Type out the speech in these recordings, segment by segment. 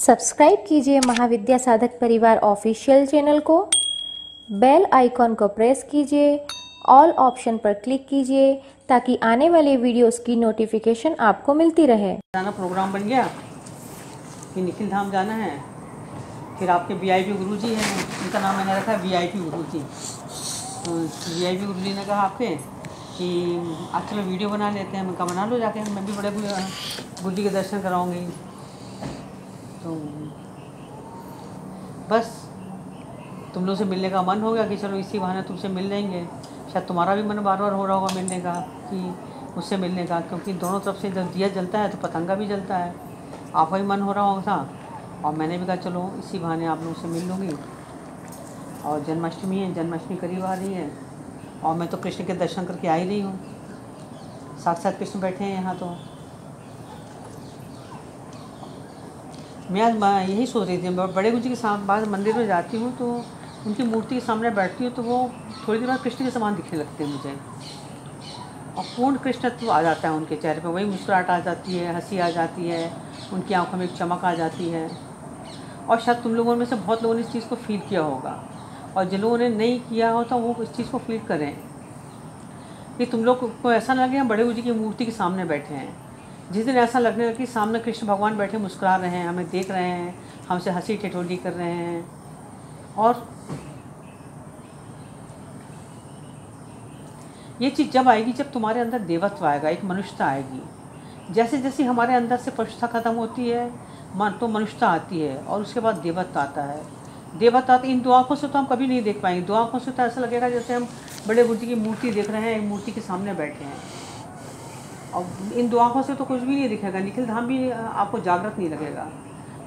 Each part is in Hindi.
सब्सक्राइब कीजिए महाविद्या साधक परिवार ऑफिशियल चैनल को बेल आइकॉन को प्रेस कीजिए ऑल ऑप्शन पर क्लिक कीजिए ताकि आने वाले वीडियोस की नोटिफिकेशन आपको मिलती रहे जाना प्रोग्राम बन गया कि निखिल धाम जाना है फिर आपके वीआईपी गुरुजी हैं उनका नाम मैंने रखा है आई पी गुरु जी ने कहा आपके कि आप चलो वीडियो बना लेते हैं मैं कहा बना लो जाके मैं भी बड़े गुरु जी के दर्शन कराऊंगी तुम बस तुम लोग से मिलने का मन हो गया कि चलो इसी बहाने तुमसे मिल लेंगे शायद तुम्हारा भी मन बार बार हो रहा होगा मिलने का कि मुझसे मिलने का क्योंकि दोनों तरफ से जब दिया जलता है तो पतंगा भी जलता है आपका भी मन हो रहा होगा था और मैंने भी कहा चलो इसी बहाने आप लोगों से मिल लूँगी और जन्माष्टमी है जन्माष्टमी करीब आ रही है और मैं तो कृष्ण के दर्शन करके आ ही रही हूँ साथ साथ कृष्ण बैठे हैं यहाँ तो मैं आज यही सोच रही थी बड़े गुरु जी के साथ बाद मंदिर में जाती हूँ तो उनकी मूर्ति के सामने बैठती हूँ तो वो थोड़ी देर बाद कृष्ण के समान दिखने लगते हैं मुझे और पूर्ण कृष्णत्व आ जाता है उनके चेहरे पर वही मुस्कुराहट आ जाती है हंसी आ जाती है उनकी आंखों में एक चमक आ जाती है और शायद तुम लोगों में से बहुत लोगों ने इस चीज़ को फील किया होगा और जिन लोगों ने नहीं किया हो तो वो इस चीज़ को फील करें कि तुम लोग को ऐसा ना लगे हम बड़े गुरु जी की मूर्ति के सामने बैठे हैं जिस दिन ऐसा लगने लगा कि सामने कृष्ण भगवान बैठे मुस्कुरा रहे हैं हमें देख रहे हैं हमसे हंसी ठिठोली कर रहे हैं और ये चीज़ जब आएगी जब तुम्हारे अंदर देवत्व आएगा एक मनुष्यता आएगी जैसे जैसे हमारे अंदर से पशुता ख़त्म होती है मन तो मनुष्यता आती है और उसके बाद देवत्व आता है देवत्व आता इन दो आँखों से तो हम कभी नहीं देख पाएंगे दो आँखों से तो ऐसा लगेगा जैसे हम बड़े बुद्धि की मूर्ति देख रहे हैं मूर्ति के सामने बैठे हैं और इन दो आँखों से तो कुछ भी नहीं दिखेगा निखिल धाम भी आपको जागृत नहीं लगेगा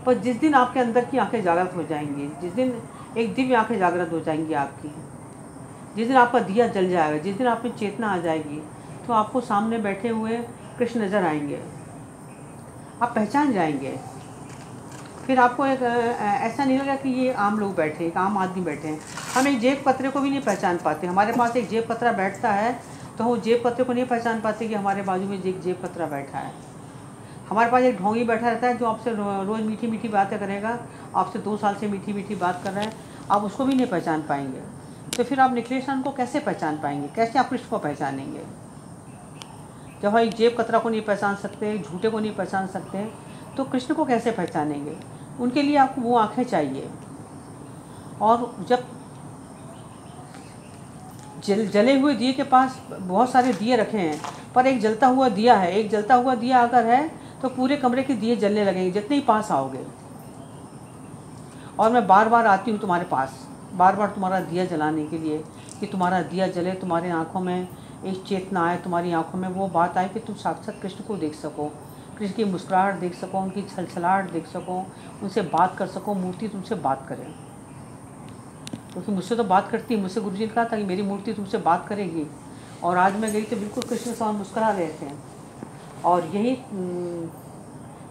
पर जिस दिन आपके अंदर की आंखें जागृत हो जाएंगी जिस दिन एक दिव्य आंखें जागृत हो जाएंगी आपकी जिस दिन आपका दिया जल जाएगा जिस दिन आपकी चेतना आ जाएगी तो आपको सामने बैठे हुए कृष्ण नज़र आएंगे आप पहचान जाएंगे फिर आपको एक ऐसा नहीं लगेगा कि ये आम लोग बैठे हैं एक आम आदमी बैठे हैं हम एक जेब पत्रे को भी नहीं पहचान पाते हमारे पास एक जेब पत्रा बैठता है तो हम जेब पत्र को नहीं पहचान पाते कि हमारे बाजू में एक जेब पत्रा बैठा है हमारे पास एक ढोंगी बैठा रहता है जो आपसे रोज़ मीठी मीठी बातें करेगा आपसे दो साल से मीठी मीठी बात कर रहा है आप उसको भी नहीं पहचान पाएंगे तो फिर आप निखिलेशन को कैसे पहचान पाएंगे कैसे आप इसको पहचानेंगे जब हम एक जेब कतरा को नहीं पहचान सकते झूठे को नहीं पहचान सकते तो कृष्ण को कैसे पहचानेंगे उनके लिए आपको वो आँखें चाहिए और जब जल जले हुए दिए के पास बहुत सारे दिए रखे हैं पर एक जलता हुआ दिया है एक जलता हुआ दिया अगर है तो पूरे कमरे के दिए जलने लगेंगे जितने ही पास आओगे और मैं बार बार आती हूँ तुम्हारे पास बार बार तुम्हारा दिया जलाने के लिए कि तुम्हारा दिया जले तुम्हारी आँखों में एक चेतना आए तुम्हारी आँखों में वो बात आए कि तुम साक्षात कृष्ण को देख सको कृष्ण की मुस्कुराहट देख सको उनकी छलछलाहट देख सको उनसे बात कर सको मूर्ति तुमसे बात करें क्योंकि मुझसे तो बात करती है मुझसे गुरु जी ने कहा था कि मेरी मूर्ति तुमसे बात करेगी और आज मैं गई तो बिल्कुल कृष्ण स्वामी मुस्करा रहे थे और यही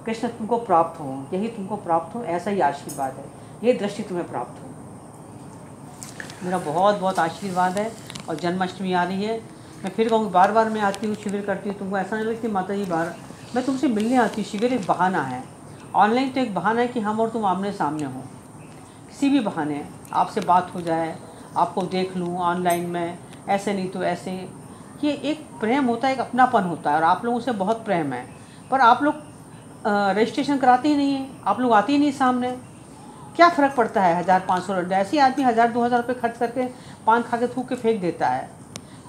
कृष्ण तुमको प्राप्त हो यही तुमको प्राप्त हो ऐसा ही आशीर्वाद है यही दृष्टि तुम्हें प्राप्त हो मेरा बहुत बहुत आशीर्वाद है और जन्माष्टमी आ रही है मैं फिर कहूँगी बार बार मैं आती हूँ शिविर करती हूँ तुमको ऐसा नहीं लगती माता जी बार मैं तुमसे मिलने आती हूँ शिविर एक बहाना है ऑनलाइन तो एक बहाना है कि हम और तुम आमने सामने हों किसी भी बहाने आपसे बात हो जाए आपको देख लूँ ऑनलाइन में ऐसे नहीं तो ऐसे ये एक प्रेम होता है एक अपनापन होता है और आप लोगों से बहुत प्रेम है पर आप लोग रजिस्ट्रेशन कराते ही नहीं है आप लोग आते ही नहीं सामने क्या फ़र्क पड़ता है हज़ार पाँच सौ रुपये ऐसे आदमी हज़ार दो हज़ार रुपये खर्च करके पान खा के थूक के फेंक देता है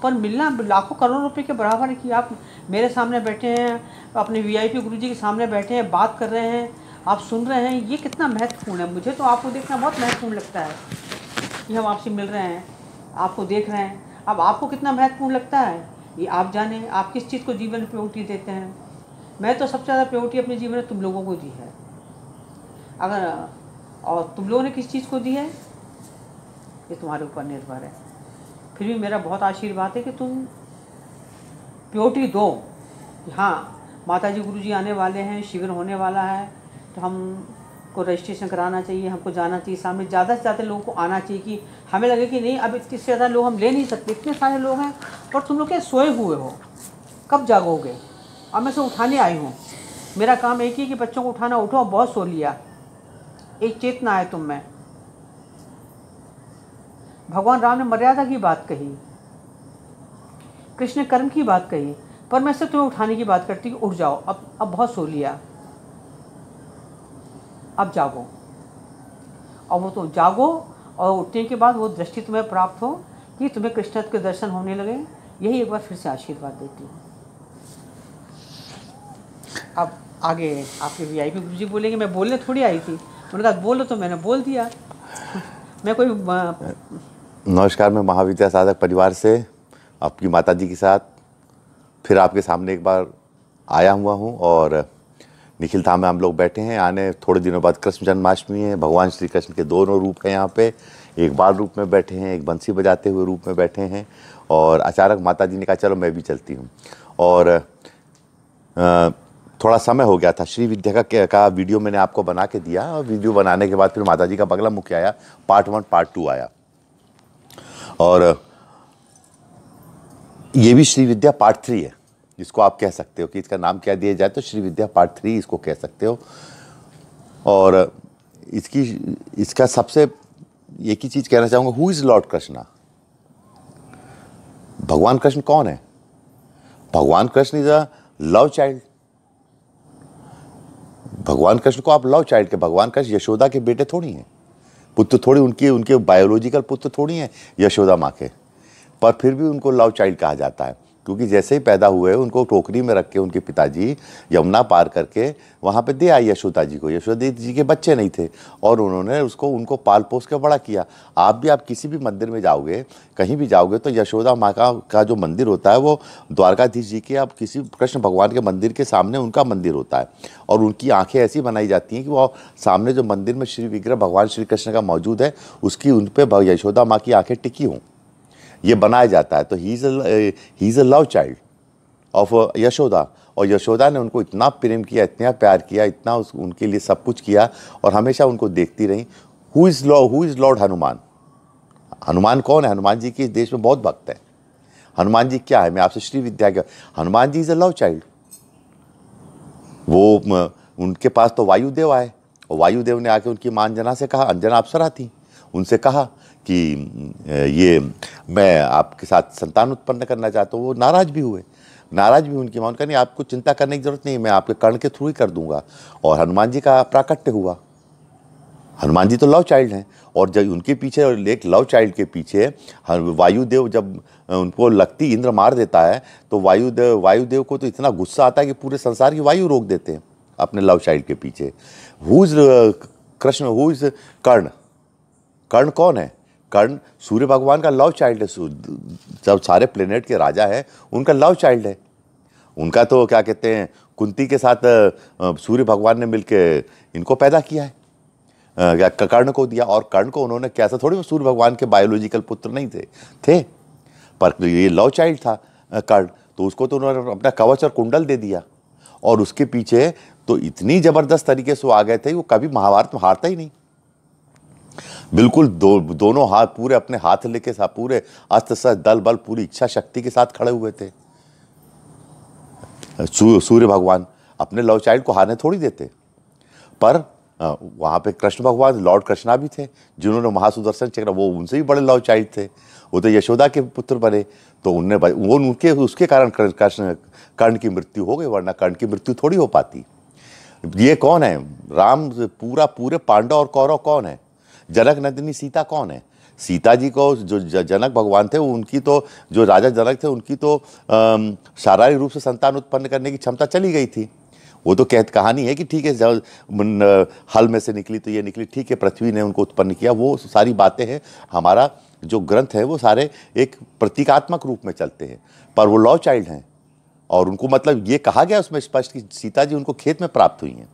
पर मिलना लाखों करोड़ों रुपये के बराबर है कि आप मेरे सामने बैठे हैं अपने वी आई पी गुरु जी के सामने बैठे हैं बात कर रहे हैं आप सुन रहे हैं ये कितना महत्वपूर्ण है मुझे तो आपको देखना बहुत महत्वपूर्ण लगता है कि हम आपसे मिल रहे हैं आपको देख रहे हैं अब आपको कितना महत्वपूर्ण लगता है ये आप जाने आप किस चीज़ को जीवन में प्योरिटी देते हैं मैं तो सबसे ज़्यादा प्योरिटी अपने जीवन में तुम लोगों को दी है अगर और तुम लोगों ने किस चीज़ को दी है ये तुम्हारे ऊपर निर्भर है फिर भी मेरा बहुत आशीर्वाद है कि तुम प्योरिटी दो हाँ माता जी गुरु जी आने वाले हैं शिविर होने वाला है तो हमको रजिस्ट्रेशन कराना चाहिए हमको जाना चाहिए सामने ज़्यादा से ज़्यादा लोगों को आना चाहिए कि हमें लगे कि नहीं अब इससे ज़्यादा लोग हम ले नहीं सकते इतने सारे लोग हैं और तुम लोग क्या सोए हुए हो कब जागोगे अब मैं से उठाने आई हूँ मेरा काम एक ही कि बच्चों को उठाना उठो और बहुत सो लिया एक चेतना है तुम में भगवान राम ने मर्यादा की बात कही कृष्ण कर्म की बात कही पर मैं से तुम्हें उठाने की बात करती कि उठ जाओ अब अब बहुत सो लिया अब जागो और वो तो जागो और उठने के बाद वो दृष्टि तुम्हें प्राप्त हो कि तुम्हें कृष्णत्व के दर्शन होने लगे यही एक बार फिर से आशीर्वाद देती हूँ अब आगे आपके वी आई पी गुरु जी बोलेंगे मैं बोलने थोड़ी आई थी उन्होंने कहा बोलो तो मैंने बोल दिया मैं कोई नमस्कार मैं महाविद्या साधक परिवार से आपकी माता जी के साथ फिर आपके सामने एक बार आया हुआ हूँ और निखिल धाम में हम लोग बैठे हैं आने थोड़े दिनों बाद कृष्ण जन्माष्टमी है भगवान श्री कृष्ण के दोनों रूप हैं यहाँ पे एक बाल रूप में बैठे हैं एक बंसी बजाते हुए रूप में बैठे हैं और अचानक माता जी ने कहा चलो मैं भी चलती हूँ और थोड़ा समय हो गया था श्री विद्या का, का वीडियो मैंने आपको बना के दिया और वीडियो बनाने के बाद फिर माता जी का बगला मुख्य आया पार्ट वन पार्ट टू आया और ये भी श्री विद्या पार्ट थ्री है जिसको आप कह सकते हो कि इसका नाम क्या दिया जाए तो श्री विद्या पार्ट थ्री इसको कह सकते हो और इसकी इसका सबसे एक ही चीज़ कहना चाहूंगा हु इज़ लॉर्ड कृष्णा भगवान कृष्ण कौन है भगवान Krishna is a love child भगवान कृष्ण को आप लव चाइल्ड के भगवान कृष्ण यशोदा के बेटे थोड़ी हैं पुत्र थोड़ी उनके उनके बायोलॉजिकल पुत्र थोड़ी हैं यशोदा माँ के पर फिर भी उनको लव चाइल्ड कहा जाता है क्योंकि जैसे ही पैदा हुए उनको टोकरी में रख के उनके पिताजी यमुना पार करके वहाँ पे दे आई यशोदा जी को यशोदा जी के बच्चे नहीं थे और उन्होंने उसको उनको पाल पोस के बड़ा किया आप भी आप किसी भी मंदिर में जाओगे कहीं भी जाओगे तो यशोदा माँ का का जो मंदिर होता है वो द्वारकाधीश जी के आप किसी कृष्ण भगवान के मंदिर के सामने उनका मंदिर होता है और उनकी आँखें ऐसी बनाई जाती हैं कि वो सामने जो मंदिर में श्री विग्रह भगवान श्री कृष्ण का मौजूद है उसकी उन पर यशोदा माँ की आँखें टिकी हों ये बनाया जाता है तो he is a love child of Yashoda और यशोदा ने उनको इतना प्रेम किया इतना प्यार किया इतना उस उनके लिए सब कुछ किया और हमेशा उनको देखती रही who is law who is lord Hanuman Hanuman कौन है हनुमान जी के इस देश में बहुत भक्त है हनुमान जी क्या है मैं आपसे श्री विद्या के Hanuman ji is a love child वो उनके पास तो वायुदेव आए और वायुदेव ने आके उनकी मां अंजना से कहा अंजना अप्सरा थी उनसे कहा कि ये मैं आपके साथ संतान उत्पन्न करना चाहता हूँ वो नाराज़ भी हुए नाराज़ भी उनकी माँ उनका नहीं आपको चिंता करने की ज़रूरत नहीं मैं आपके कर्ण के थ्रू ही कर दूंगा और हनुमान जी का प्राकट्य हुआ हनुमान जी तो लव चाइल्ड हैं और जब उनके पीछे और एक लव चाइल्ड के पीछे वायुदेव जब उनको लगती इंद्र मार देता है तो वायुदेव वायुदेव को तो इतना गुस्सा आता है कि पूरे संसार की वायु रोक देते हैं अपने लव चाइल्ड के पीछे who is Krishna who is Karna Karna कौन है कर्ण सूर्य भगवान का लव चाइल्ड है जब सारे प्लेनेट के राजा हैं उनका लव चाइल्ड है उनका तो क्या कहते हैं कुंती के साथ सूर्य भगवान ने मिलकर इनको पैदा किया है कर्ण को दिया और कर्ण को उन्होंने कैसा थोड़ी सूर्य भगवान के बायोलॉजिकल पुत्र नहीं थे थे पर तो ये लव चाइल्ड था कर्ण तो उसको तो उन्होंने अपना कवच और कुंडल दे दिया और उसके पीछे तो इतनी ज़बरदस्त तरीके से वो आ गए थे वो कभी महाभारत में हारता ही नहीं बिल्कुल दो दोनों हाथ पूरे अपने हाथ लेके साथ पूरे अस्त सस्त दल बल पूरी इच्छा शक्ति के साथ खड़े हुए थे सूर्य भगवान अपने लव चाइल्ड को हारने थोड़ी देते पर वहाँ पे कृष्ण भगवान लॉर्ड कृष्णा भी थे जिन्होंने महासुदर्शन चक्र वो उनसे भी बड़े लव चाइल्ड थे वो तो यशोदा के पुत्र बने तो उनने वो उनके उसके कारण कृष्ण कर्ण की मृत्यु हो गई वरना कर्ण की मृत्यु थोड़ी हो पाती ये कौन है राम पूरा पूरे पांडव और कौरव कौन है जनक नंदिनी सीता कौन है सीता जी को जो जनक भगवान थे उनकी तो जो राजा जनक थे उनकी तो शारीरिक रूप से संतान उत्पन्न करने की क्षमता चली गई थी वो तो कह कहानी है कि ठीक है जब हल में से निकली तो ये निकली ठीक है पृथ्वी ने उनको उत्पन्न किया वो सारी बातें हैं हमारा जो ग्रंथ है वो सारे एक प्रतीकात्मक रूप में चलते हैं पर वो लॉ चाइल्ड हैं और उनको मतलब ये कहा गया उसमें स्पष्ट कि सीता जी उनको खेत में प्राप्त हुई हैं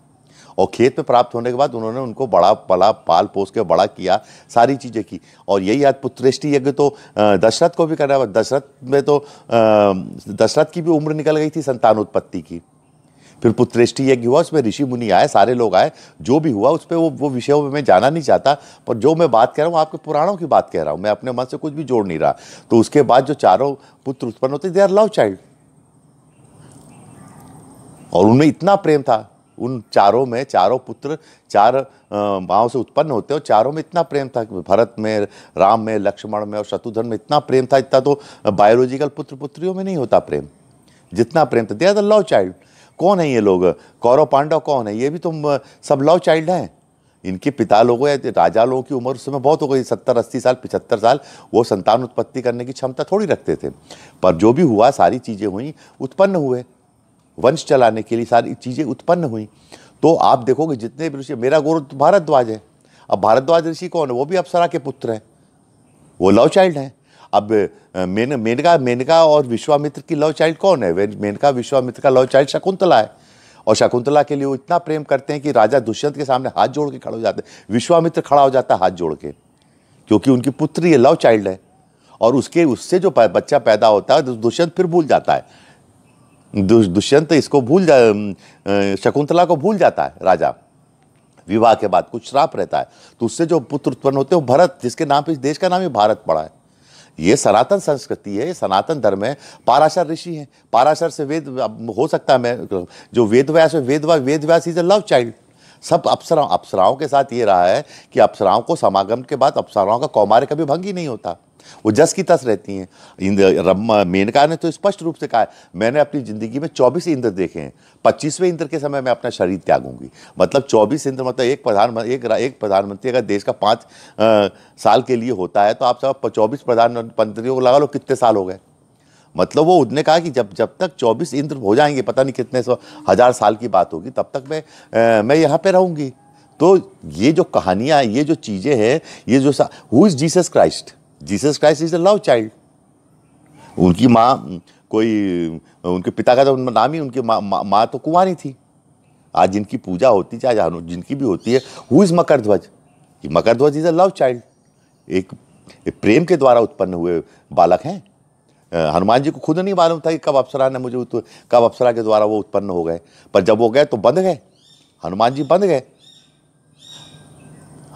और खेत में प्राप्त होने के बाद उन्होंने उनको बड़ा पला पाल पोस के बड़ा किया सारी चीज़ें की और यही याद पुत्रेष्टि यज्ञ तो दशरथ को भी करना दशरथ में तो दशरथ की भी उम्र निकल गई थी संतान उत्पत्ति की फिर पुत्रेष्टि यज्ञ हुआ उसमें ऋषि मुनि आए सारे लोग आए जो भी हुआ उस पर वो वो विषयों में मैं जाना नहीं चाहता पर जो मैं बात कह रहा हूँ आपके पुराणों की बात कह रहा हूँ मैं अपने मन से कुछ भी जोड़ नहीं रहा तो उसके बाद जो चारों पुत्र उत्पन्न होते दे आर लव चाइल्ड और उनमें इतना प्रेम था उन चारों में चारों पुत्र चार माओ से उत्पन्न होते हैं और चारों में इतना प्रेम था भरत में राम में लक्ष्मण में और शत्रुधन में इतना प्रेम था इतना तो बायोलॉजिकल पुत्र पुत्रियों में नहीं होता प्रेम जितना प्रेम था they are the love child कौन है ये लोग कौरव पांडव कौन है ये भी तो सब लव चाइल्ड हैं इनके पिता लोगों या राजा लोगों की उम्र उस समय बहुत हो गई सत्तर अस्सी साल पिछहत्तर साल वो संतान उत्पत्ति करने की क्षमता थोड़ी रखते थे पर जो भी हुआ सारी चीज़ें हुई उत्पन्न हुए वंश चलाने के लिए सारी चीज़ें उत्पन्न हुई तो आप देखोगे जितने भी ऋषि मेरा गुरु तो भारद्वाज है अब भारद्वाज ऋषि कौन है वो भी अप्सरा के पुत्र हैं वो लव चाइल्ड हैं अब मेन मेनका मेनका और विश्वामित्र की लव चाइल्ड कौन है मेनका विश्वामित्र का लव चाइल्ड शकुंतला है और शकुंतला के लिए वो इतना प्रेम करते हैं कि राजा दुष्यंत के सामने हाथ जोड़ के खड़े हो जाते हैं विश्वामित्र खड़ा हो जाता है हाथ जोड़ के क्योंकि उनकी पुत्री ये लव चाइल्ड है और उसके उससे जो बच्चा पैदा होता है दुष्यंत फिर भूल जाता है दुष्यंत इसको भूल जा शकुंतला को भूल जाता है राजा विवाह के बाद कुछ श्राप रहता है तो उससे जो पुत्र उत्पन्न होते हैं भरत जिसके नाम पे इस देश का नाम ही भारत पड़ा है ये सनातन संस्कृति है ये सनातन धर्म है पाराशर ऋषि है पाराशर से वेद हो सकता है मैं जो वेद व्यास है Ved Ved Vyas is a love child सब अप्सराओं अप्सराओं के साथ ये रहा है कि अप्सराओं को समागम के बाद अप्सराओं का कौमार्य कभी भंग ही नहीं होता वो जस की तस रहती हैं इंद्र मेनका ने तो स्पष्ट रूप से कहा मैंने अपनी ज़िंदगी में चौबीस इंद्र देखे हैं पच्चीसवें इंद्र के समय मैं अपना शरीर त्यागूंगी मतलब चौबीस इंद्र मतलब एक प्रधानमंत्री एक एक प्रधानमंत्री अगर देश का पाँच साल के लिए होता है तो आप सब चौबीस प्रधानमंत्रियों को लगा लो कितने साल हो गए मतलब वो उसने कहा कि जब जब तक 24 इंद्र हो जाएंगे पता नहीं कितने सौ हज़ार साल की बात होगी तब तक मैं आ, मैं यहाँ पे रहूँगी तो ये जो कहानियाँ ये जो चीज़ें हैं ये जो who is Jesus Christ Jesus Christ is a love child उनकी माँ कोई उनके पिता का तो उनका नाम ही उनकी माँ माँ मा तो कुंवारी थी आज जिनकी पूजा होती है आज जिनकी भी होती है हु इज़ मकर ध्वज कि मकर ध्वज इज़ अ लव चाइल्ड एक, एक प्रेम के द्वारा उत्पन्न हुए बालक हैं हनुमान जी को खुद नहीं मालूम था कि कब अप्सरा ने मुझे कब अप्सरा के द्वारा वो उत्पन्न हो गए पर जब वो गए तो बंद गए हनुमान जी बंद गए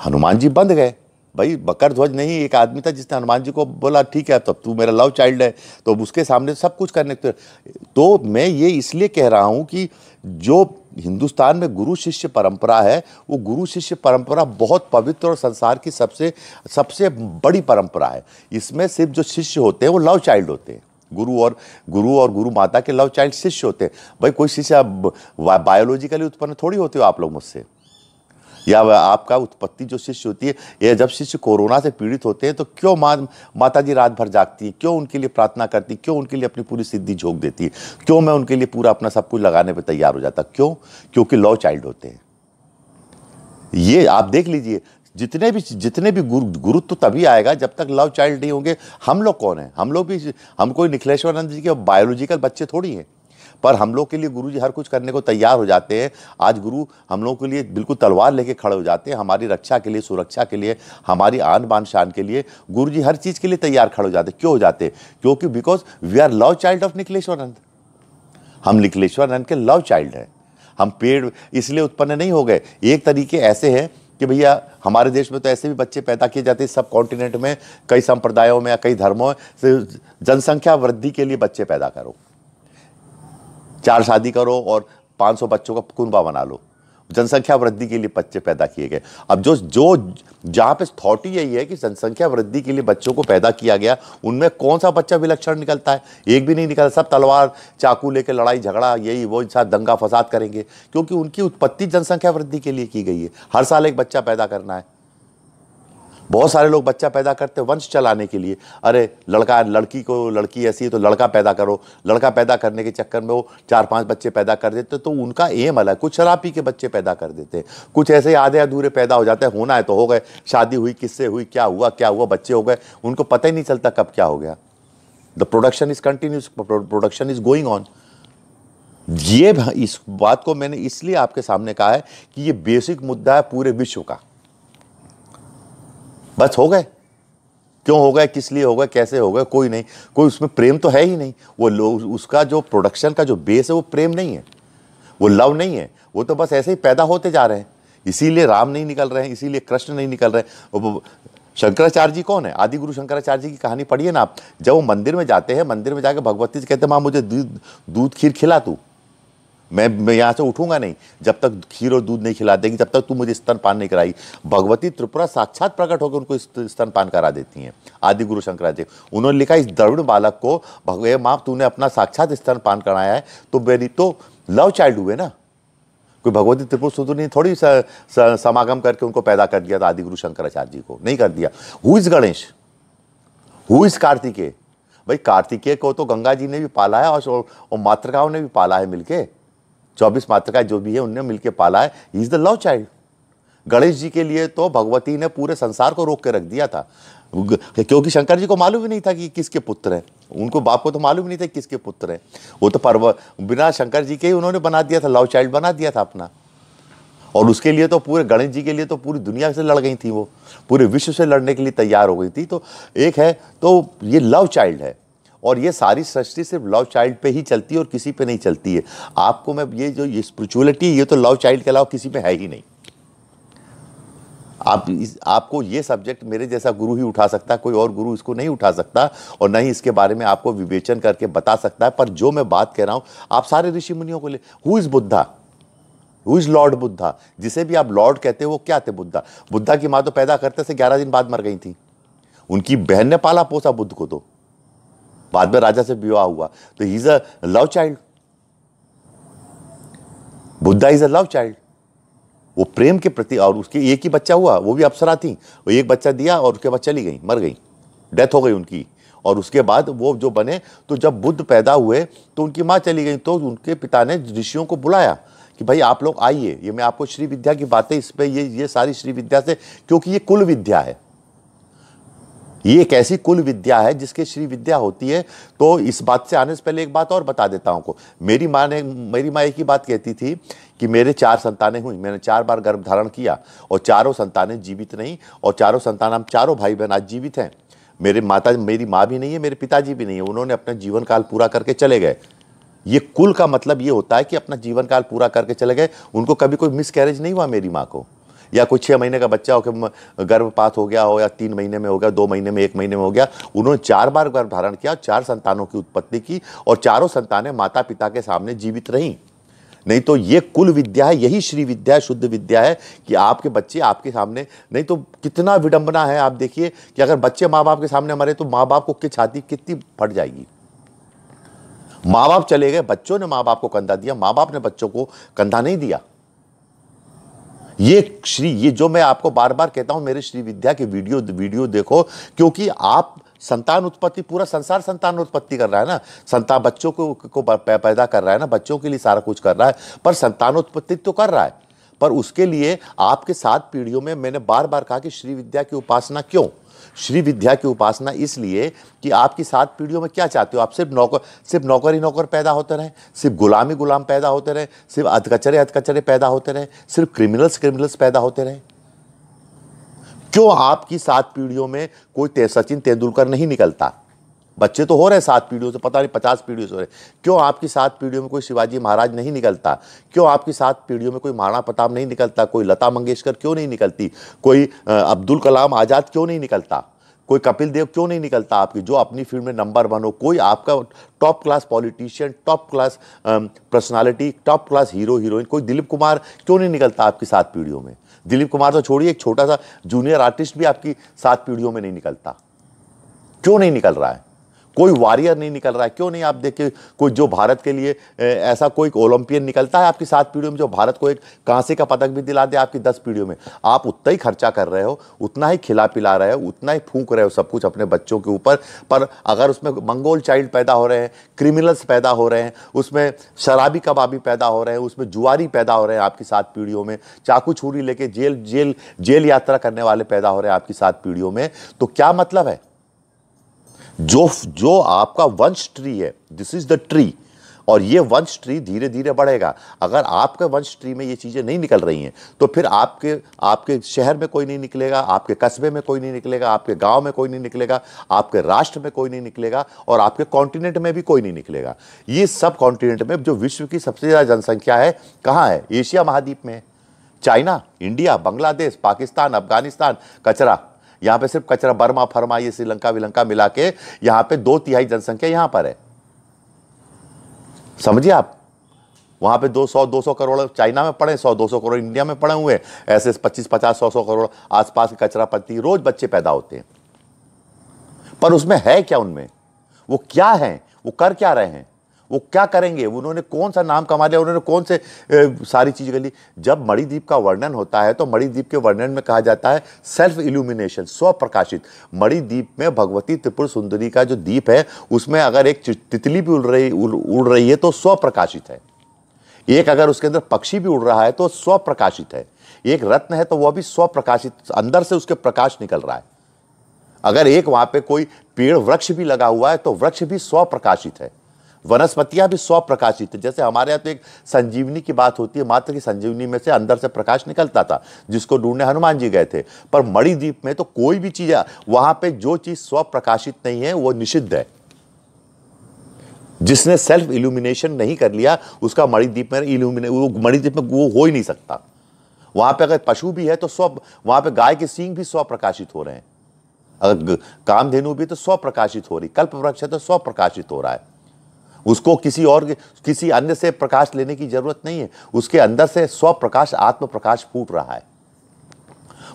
हनुमान जी बंद गए भाई बकर ध्वज नहीं एक आदमी था जिसने हनुमान जी को बोला ठीक है तब तू मेरा लव चाइल्ड है तो उसके सामने सब कुछ करने तो मैं ये इसलिए कह रहा हूँ कि जो हिंदुस्तान में गुरु शिष्य परंपरा है वो गुरु शिष्य परंपरा बहुत पवित्र और संसार की सबसे सबसे बड़ी परंपरा है इसमें सिर्फ जो शिष्य होते हैं वो लव चाइल्ड होते हैं गुरु और गुरु और गुरु माता के लव चाइल्ड शिष्य होते हैं भाई कोई शिष्य बायोलॉजिकली उत्पन्न थोड़ी होते हो आप लोग मुझसे या आपका उत्पत्ति जो शिष्य होती है यह जब शिष्य कोरोना से पीड़ित होते हैं तो क्यों माँ माता जी रात भर जागती है क्यों उनके लिए प्रार्थना करती है क्यों उनके लिए अपनी पूरी सिद्धि झोंक देती है क्यों मैं उनके लिए पूरा अपना सब कुछ लगाने पर तैयार हो जाता क्यों क्योंकि लॉ चाइल्ड होते हैं ये आप देख लीजिए जितने भी जितने भी गुरु गुरुत्व तो तभी आएगा जब तक लव चाइल्ड नहीं होंगे हम लोग कौन हैं हम लोग भी हम कोई निखिलेश्वरानंद जी के बायोलॉजिकल बच्चे थोड़ी हैं पर हम लोग के लिए गुरु जी हर कुछ करने को तैयार हो जाते हैं आज गुरु हम लोग के लिए बिल्कुल तलवार लेके खड़े हो जाते हैं हमारी रक्षा के लिए सुरक्षा के लिए हमारी आन बान शान के लिए गुरु जी हर चीज़ के लिए तैयार खड़े हो जाते क्यों हो जाते क्योंकि because we are love child of Nand हम नंद के लव चाइल्ड हैं हम पेड़ इसलिए उत्पन्न नहीं हो गए एक तरीके ऐसे हैं कि भैया हमारे देश में तो ऐसे भी बच्चे पैदा किए जाते हैं सब कॉन्टिनेंट में कई संप्रदायों में या कई धर्मों में जनसंख्या वृद्धि के लिए बच्चे पैदा करो चार शादी करो और 500 बच्चों का कुनबा बना लो जनसंख्या वृद्धि के लिए बच्चे पैदा किए गए अब जो जो जहाँ पे थॉट ही यही है कि जनसंख्या वृद्धि के लिए बच्चों को पैदा किया गया उनमें कौन सा बच्चा विलक्षण निकलता है एक भी नहीं निकलता सब तलवार चाकू लेके लड़ाई झगड़ा यही वो साथ दंगा फसाद करेंगे क्योंकि उनकी उत्पत्ति जनसंख्या वृद्धि के लिए की गई है हर साल एक बच्चा पैदा करना है बहुत सारे लोग बच्चा पैदा करते हैं वंश चलाने के लिए अरे लड़का लड़की को लड़की ऐसी है तो लड़का पैदा करो लड़का पैदा करने के चक्कर में वो चार पांच बच्चे पैदा कर देते तो उनका एम अलग कुछ शराब पी के बच्चे पैदा कर देते हैं कुछ ऐसे आधे अधूरे पैदा हो जाते हैं होना है तो हो गए शादी हुई किससे हुई क्या हुआ क्या हुआ बच्चे हो गए उनको पता ही नहीं चलता कब क्या हो गया the production is continuous production is going on ये इस बात को मैंने इसलिए आपके सामने कहा है कि ये बेसिक मुद्दा है पूरे विश्व का बस हो गए क्यों हो गए किस लिए हो गए कैसे हो गए कोई नहीं कोई उसमें प्रेम तो है ही नहीं वो लोग उसका जो प्रोडक्शन का जो बेस है वो प्रेम नहीं है वो लव नहीं है वो तो बस ऐसे ही पैदा होते जा रहे हैं इसीलिए राम नहीं निकल रहे हैं इसीलिए कृष्ण नहीं निकल रहे शंकराचार्य जी कौन है आदि गुरु शंकराचार्य जी की कहानी पढ़िए ना आप जब वो मंदिर में जाते हैं मंदिर में जाके भगवती जी कहते हैं माँ मुझे दूध खीर खिला तू मैं मैं यहाँ से उठूंगा नहीं जब तक खीर और दूध नहीं खिला देंगी जब तक तू मुझे स्तनपान नहीं कराई भगवती त्रिपुरा साक्षात प्रकट होकर उनको स्तनपान करा देती हैं आदि गुरु शंकराचार्य उन्होंने लिखा इस द्रविण बालक को भगवे माँ तूने अपना साक्षात स्तनपान कराया है तो मेरी तो लव चाइल्ड हुए ना कोई भगवती त्रिपुर सुंदर ने थोड़ी सा, समागम करके उनको पैदा कर दिया था आदि गुरु शंकराचार्य जी को नहीं कर दिया who is Ganesh who is Kartikeya भाई कार्तिकेय को तो गंगा जी ने भी पाला है और, और मातृकाओं ने भी पाला है मिलके चौबीस मात्रा जो भी है उनने मिलकर पाला है he is the love child Ganesh ji के लिए तो भगवती ने पूरे संसार को रोक के रख दिया था क्योंकि शंकर जी को मालूम ही नहीं था कि किसके पुत्र हैं उनको बाप को तो मालूम ही नहीं था किसके पुत्र हैं वो तो पर्व बिना शंकर जी के ही उन्होंने बना दिया था लव चाइल्ड बना दिया था अपना और उसके लिए तो पूरे गणेश जी के लिए तो पूरी दुनिया से लड़ गई थी वो पूरे विश्व से लड़ने के लिए तैयार हो गई थी तो एक है तो ये लव चाइल्ड है और ये सारी सृष्टि सिर्फ लव चाइल्ड पे ही चलती है और किसी पे नहीं चलती है आपको मैं ये जो ये स्पिरिचुअलिटी ये तो लव चाइल्ड के अलावा किसी पे है ही नहीं आप इस, आपको ये सब्जेक्ट मेरे जैसा गुरु ही उठा सकता कोई और गुरु इसको नहीं उठा सकता और नहीं इसके बारे में आपको विवेचन करके बता सकता है पर जो मैं बात कह रहा हूं आप सारे ऋषि मुनियों को ले who is Buddha who is lord Buddha जिसे भी आप लॉर्ड कहते हो वो क्या थे बुद्धा बुद्धा की माँ तो पैदा करते से ग्यारह दिन बाद मर गई थी उनकी बहन ने पाला पोसा बुद्ध को तो बाद में राजा से विवाह हुआ तो he is a love child Buddha is a love child वो प्रेम के प्रति और उसके एक ही बच्चा हुआ वो भी अप्सरा थी वो एक बच्चा दिया और उसके बाद चली गई मर गई डेथ हो गई उनकी और उसके बाद वो जो बने तो जब बुद्ध पैदा हुए तो उनकी माँ चली गई तो उनके पिता ने ऋषियों को बुलाया कि भाई आप लोग आइए ये मैं आपको श्री विद्या की बातें इस पर ये ये सारी श्री विद्या से क्योंकि ये कुल विद्या है ये एक ऐसी कुल विद्या है जिसके श्री विद्या होती है तो इस बात से आने से पहले एक बात और बता देता हूँ को मेरी माँ ने मेरी माँ एक ही बात कहती थी कि मेरे चार संतानें हुई मैंने चार बार गर्भ धारण किया और चारों संतानें जीवित नहीं और चारों संतान हम चारों भाई बहन आज जीवित हैं मेरे माता मेरी माँ भी नहीं है मेरे पिताजी भी नहीं है उन्होंने अपना जीवन काल पूरा करके चले गए ये कुल का मतलब ये होता है कि अपना जीवन काल पूरा करके चले गए उनको कभी कोई मिसकैरेज नहीं हुआ मेरी माँ को या कोई छः महीने का बच्चा होकर गर्भपात हो गया हो या तीन महीने में हो गया दो महीने में एक महीने में हो गया उन्होंने चार बार गर्भ धारण किया चार संतानों की उत्पत्ति की और चारों संतानें माता पिता के सामने जीवित रहीं नहीं तो ये कुल विद्या है यही श्री विद्या है शुद्ध विद्या है कि आपके बच्चे आपके सामने नहीं तो कितना विडंबना है आप देखिए कि अगर बच्चे माँ बाप के सामने मरे तो माँ बाप को कि छाती कितनी फट जाएगी माँ बाप चले गए बच्चों ने माँ बाप को कंधा दिया माँ बाप ने बच्चों को कंधा नहीं दिया ये श्री ये जो मैं आपको बार बार कहता हूँ मेरे श्री विद्या के वीडियो वीडियो देखो क्योंकि आप संतान उत्पत्ति पूरा संसार संतान उत्पत्ति कर रहा है ना संतान बच्चों को को पैदा कर रहा है ना बच्चों के लिए सारा कुछ कर रहा है पर संतान उत्पत्ति तो कर रहा है पर उसके लिए आपके सात पीढ़ियों में मैंने बार बार कहा कि श्री विद्या की उपासना क्यों श्री विद्या की उपासना इसलिए कि आपकी सात पीढ़ियों में क्या चाहते हो आप सिर्फ नौकर सिर्फ नौकर ही नौकर पैदा होते रहे सिर्फ गुलामी गुलाम पैदा होते रहे सिर्फ अधकचरे अधकचरे पैदा होते रहे सिर्फ क्रिमिनल्स क्रिमिनल्स पैदा होते रहे क्यों आपकी सात पीढ़ियों में कोई सचिन तेंदुलकर नहीं निकलता बच्चे तो हो रहे हैं सात पीढ़ियों से पता नहीं पचास पीढ़ियों से हो रहे क्यों आपकी सात पीढ़ियों में कोई शिवाजी महाराज नहीं निकलता क्यों आपकी सात पीढ़ियों में कोई महाराणा प्रताप नहीं निकलता कोई लता मंगेशकर क्यों नहीं निकलती कोई अब्दुल कलाम आज़ाद क्यों नहीं निकलता कोई कपिल देव क्यों नहीं निकलता आपकी जो अपनी फील्ड में नंबर वन हो कोई आपका top class politician top class personality top class hero heroine कोई दिलीप कुमार क्यों नहीं निकलता आपकी सात पीढ़ियों में दिलीप कुमार तो छोड़िए एक छोटा सा जूनियर आर्टिस्ट भी आपकी सात पीढ़ियों में नहीं निकलता क्यों नहीं निकल रहा है कोई वॉरियर नहीं निकल रहा है क्यों नहीं आप देखिए कोई जो भारत के लिए ऐसा कोई ओलंपियन निकलता है आपकी सात पीढ़ियों में जो भारत को एक कांसे का पदक भी दिला दे आपकी दस पीढ़ियों में आप उतना ही खर्चा कर रहे हो उतना ही खिला पिला रहे हो उतना ही फूंक रहे हो सब कुछ अपने बच्चों के ऊपर पर अगर उसमें मंगोल चाइल्ड पैदा हो रहे हैं क्रिमिनल्स पैदा हो रहे हैं उसमें शराबी कबाबी पैदा हो रहे हैं उसमें जुआरी पैदा हो रहे हैं आपकी सात पीढ़ियों में चाकू छुरी लेके जेल जेल जेल यात्रा करने वाले पैदा हो रहे हैं आपकी सात पीढ़ियों में तो क्या मतलब है जो जो आपका वंश ट्री है दिस इज द ट्री और ये वंश ट्री धीरे धीरे बढ़ेगा अगर आपके वंश ट्री में ये चीज़ें नहीं निकल रही हैं तो फिर आपके आपके शहर में कोई नहीं निकलेगा आपके कस्बे में कोई नहीं निकलेगा आपके गांव में कोई नहीं निकलेगा आपके राष्ट्र में कोई नहीं निकलेगा और आपके कॉन्टिनेंट में भी कोई नहीं निकलेगा ये सब कॉन्टिनेंट में जो विश्व की सबसे ज़्यादा जनसंख्या है कहाँ है एशिया महाद्वीप में है चाइना इंडिया बांग्लादेश पाकिस्तान अफगानिस्तान कचरा यहां पे सिर्फ कचरा बर्मा फर्मा ये श्रीलंका विलंका मिला के यहां पे दो तिहाई जनसंख्या यहां पर है समझिए आप वहां पे 200 200 करोड़ चाइना में पड़े 100 200 करोड़ इंडिया में पड़े हुए ऐसे 25 50 100 100 करोड़ आसपास के कचरा पत्ती रोज बच्चे पैदा होते हैं पर उसमें है क्या उनमें वो क्या है वो कर क्या रहे हैं वो क्या करेंगे उन्होंने कौन सा नाम कमा लिया उन्होंने कौन से ए, सारी चीज़ कर ली जब मणिद्वीप का वर्णन होता है तो मणिद्वीप के वर्णन में कहा जाता है सेल्फ इल्यूमिनेशन स्व प्रकाशित मणिद्वीप में भगवती त्रिपुर सुंदरी का जो दीप है उसमें अगर एक तितली भी उड़ रही उड़ रही है तो स्व प्रकाशित है एक अगर उसके अंदर पक्षी भी उड़ रहा है तो स्व प्रकाशित है एक रत्न है तो वह भी स्व प्रकाशित अंदर से उसके प्रकाश निकल रहा है अगर एक वहां पे कोई पेड़ वृक्ष भी लगा हुआ है तो वृक्ष भी स्व प्रकाशित है वनस्पतियां भी स्व प्रकाशित है जैसे हमारे यहाँ तो एक संजीवनी की बात होती है मात्र की संजीवनी में से अंदर से प्रकाश निकलता था जिसको ढूंढने हनुमान जी गए थे पर मणिद्वीप में तो कोई भी चीज़ वहां पर जो चीज़ स्व प्रकाशित नहीं है वो निषिद्ध है जिसने सेल्फ इल्यूमिनेशन नहीं कर लिया उसका मणिद्वीप में इल्यूमिने वो मणिद्वीप में वो हो ही नहीं सकता वहां पे अगर पशु भी है तो स्व वहां पे गाय के सींग भी स्व प्रकाशित हो रहे हैं अगर कामधेनु भी तो स्व प्रकाशित हो रही कल्प वृक्ष है तो स्व प्रकाशित हो रहा है उसको किसी और किसी अन्य से प्रकाश लेने की जरूरत नहीं है उसके अंदर से स्व प्रकाश आत्म प्रकाश फूट रहा है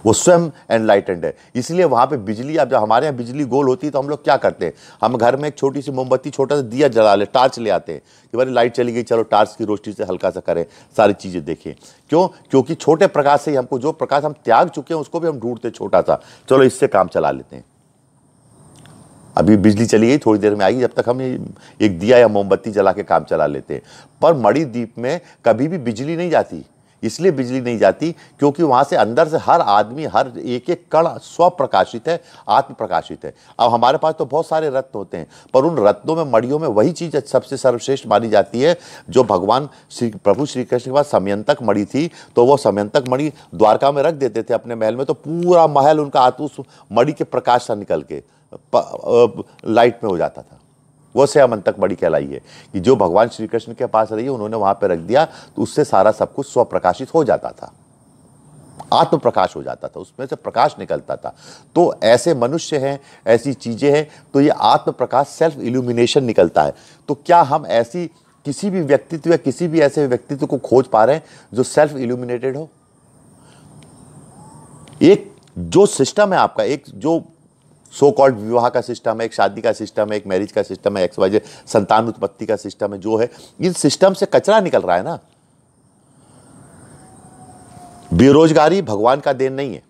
वो स्वयं एनलाइटेंड है इसलिए वहां पे बिजली अब जब हमारे यहाँ बिजली गोल होती है तो हम लोग क्या करते हैं हम घर में एक छोटी सी मोमबत्ती छोटा सा दिया जला ले टार्च ले आते हैं कि भाई लाइट चली गई चलो टार्च की रोशनी से हल्का सा करें सारी चीज़ें देखें क्यों क्योंकि छोटे प्रकाश से ही हमको जो प्रकाश हम त्याग चुके हैं उसको भी हम ढूंढते छोटा सा चलो इससे काम चला लेते हैं अभी बिजली चली गई थोड़ी देर में आएगी जब तक हम एक दिया या मोमबत्ती जला के काम चला लेते हैं पर मणिद्वीप द्वीप में कभी भी बिजली नहीं जाती इसलिए बिजली नहीं जाती क्योंकि वहाँ से अंदर से हर आदमी हर एक एक कण स्वप्रकाशित है आत्म प्रकाशित है अब हमारे पास तो बहुत सारे रत्न होते हैं पर उन रत्नों में मड़ियों में वही चीज़ सबसे सर्वश्रेष्ठ मानी जाती है जो भगवान श्री प्रभु श्री कृष्ण के पास समयंतक मणि थी तो वो समयंतक मणि द्वारका में रख देते थे अपने महल में तो पूरा महल उनका आतूस मणि के प्रकाश से निकल के लाइट में हो जाता था वह श्यामंतक बड़ी कहलाई है कि जो भगवान श्री कृष्ण के पास रही उन्होंने वहां पर रख दिया तो उससे सारा सब कुछ स्वप्रकाशित हो जाता था आत्म प्रकाश हो जाता था उसमें से प्रकाश निकलता था तो ऐसे मनुष्य हैं ऐसी चीज़ें हैं तो ये आत्म प्रकाश सेल्फ इल्यूमिनेशन निकलता है तो क्या हम ऐसी किसी भी व्यक्तित्व या किसी भी ऐसे व्यक्तित्व को खोज पा रहे हैं जो सेल्फ इल्यूमिनेटेड हो एक जो सिस्टम है आपका एक जो सो कॉल्ड विवाह का सिस्टम है एक शादी का सिस्टम है एक मैरिज का सिस्टम है एक्स वाई संतान उत्पत्ति का सिस्टम है जो है इन सिस्टम से कचरा निकल रहा है ना बेरोजगारी भगवान का देन नहीं है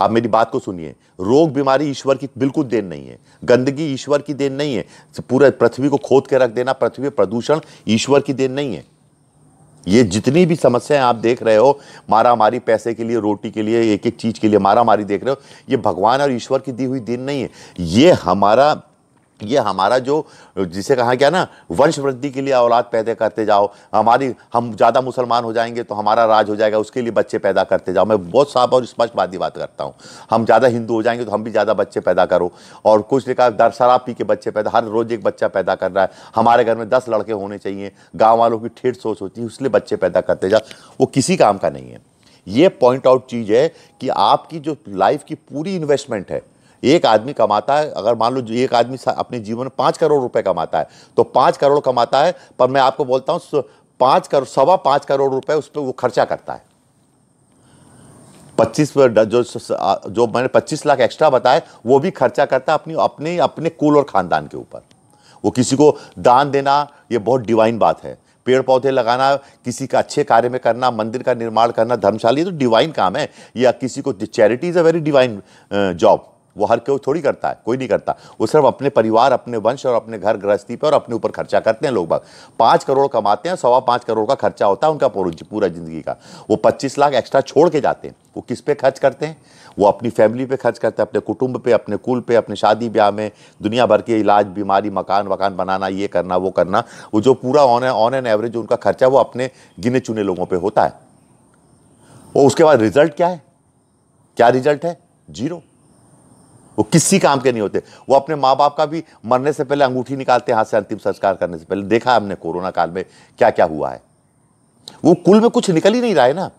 आप मेरी बात को सुनिए रोग बीमारी ईश्वर की बिल्कुल देन नहीं है गंदगी ईश्वर की देन नहीं है पूरे पृथ्वी को खोद के रख देना पृथ्वी प्रदूषण ईश्वर की देन नहीं है ये जितनी भी समस्याएं आप देख रहे हो मारा मारी पैसे के लिए रोटी के लिए एक एक चीज़ के लिए मारा मारी देख रहे हो ये भगवान और ईश्वर की दी हुई दिन नहीं है ये हमारा ये हमारा जो जिसे कहा गया ना वंश वृद्धि के लिए औलाद पैदा करते जाओ हमारी हम ज़्यादा मुसलमान हो जाएंगे तो हमारा राज हो जाएगा उसके लिए बच्चे पैदा करते जाओ मैं बहुत साफ और स्पष्टवादी बात करता हूँ हम ज़्यादा हिंदू हो जाएंगे तो हम भी ज़्यादा बच्चे पैदा करो और कुछ ने कहा दर शराब पी के बच्चे पैदा हर रोज़ एक बच्चा पैदा कर रहा है हमारे घर में दस लड़के होने चाहिए गाँव वालों की ठेठ सोच होती है उसलिए बच्चे पैदा करते जाओ वो किसी काम का नहीं है ये पॉइंट आउट चीज़ है कि आपकी जो लाइफ की पूरी इन्वेस्टमेंट है एक आदमी कमाता है अगर मान लो एक आदमी अपने जीवन में पाँच करोड़ रुपए कमाता है तो पाँच करोड़ कमाता है पर मैं आपको बोलता हूँ पाँच करोड़ सवा पाँच करोड़ रुपए उस पर वो खर्चा करता है पच्चीस जो जो मैंने पच्चीस लाख एक्स्ट्रा बताए वो भी खर्चा करता है अपनी अपने अपने कुल और ख़ानदान के ऊपर वो किसी को दान देना ये बहुत डिवाइन बात है पेड़ पौधे लगाना किसी का अच्छे कार्य में करना मंदिर का निर्माण करना धर्मशाली तो डिवाइन काम है या किसी को charity is a very divine job वो हर कोई थोड़ी करता है कोई नहीं करता वो सिर्फ अपने परिवार अपने वंश और अपने घर गृहस्थी पर और अपने ऊपर खर्चा करते हैं लोग बाग पाँच करोड़ कमाते हैं सवा पाँच करोड़ का खर्चा होता है उनका पूरा ज़िंदगी का वो पच्चीस लाख एक्स्ट्रा छोड़ के जाते हैं वो किस पे खर्च करते हैं वो अपनी फैमिली पे खर्च करते हैं अपने कुटुंब पे अपने कुल पे अपने शादी ब्याह में दुनिया भर के इलाज बीमारी मकान वकान बनाना ये करना वो करना वो जो पूरा ऑन ऑन एन एवरेज उनका खर्चा वो अपने गिने चुने लोगों पर होता है वो उसके बाद रिजल्ट क्या है क्या रिजल्ट है जीरो वो किसी काम के नहीं होते वो अपने माँ बाप का भी मरने से पहले अंगूठी निकालते हाथ से अंतिम संस्कार करने से पहले देखा हमने कोरोना काल में क्या क्या हुआ है वो कुल में कुछ निकल ही नहीं रहा है ना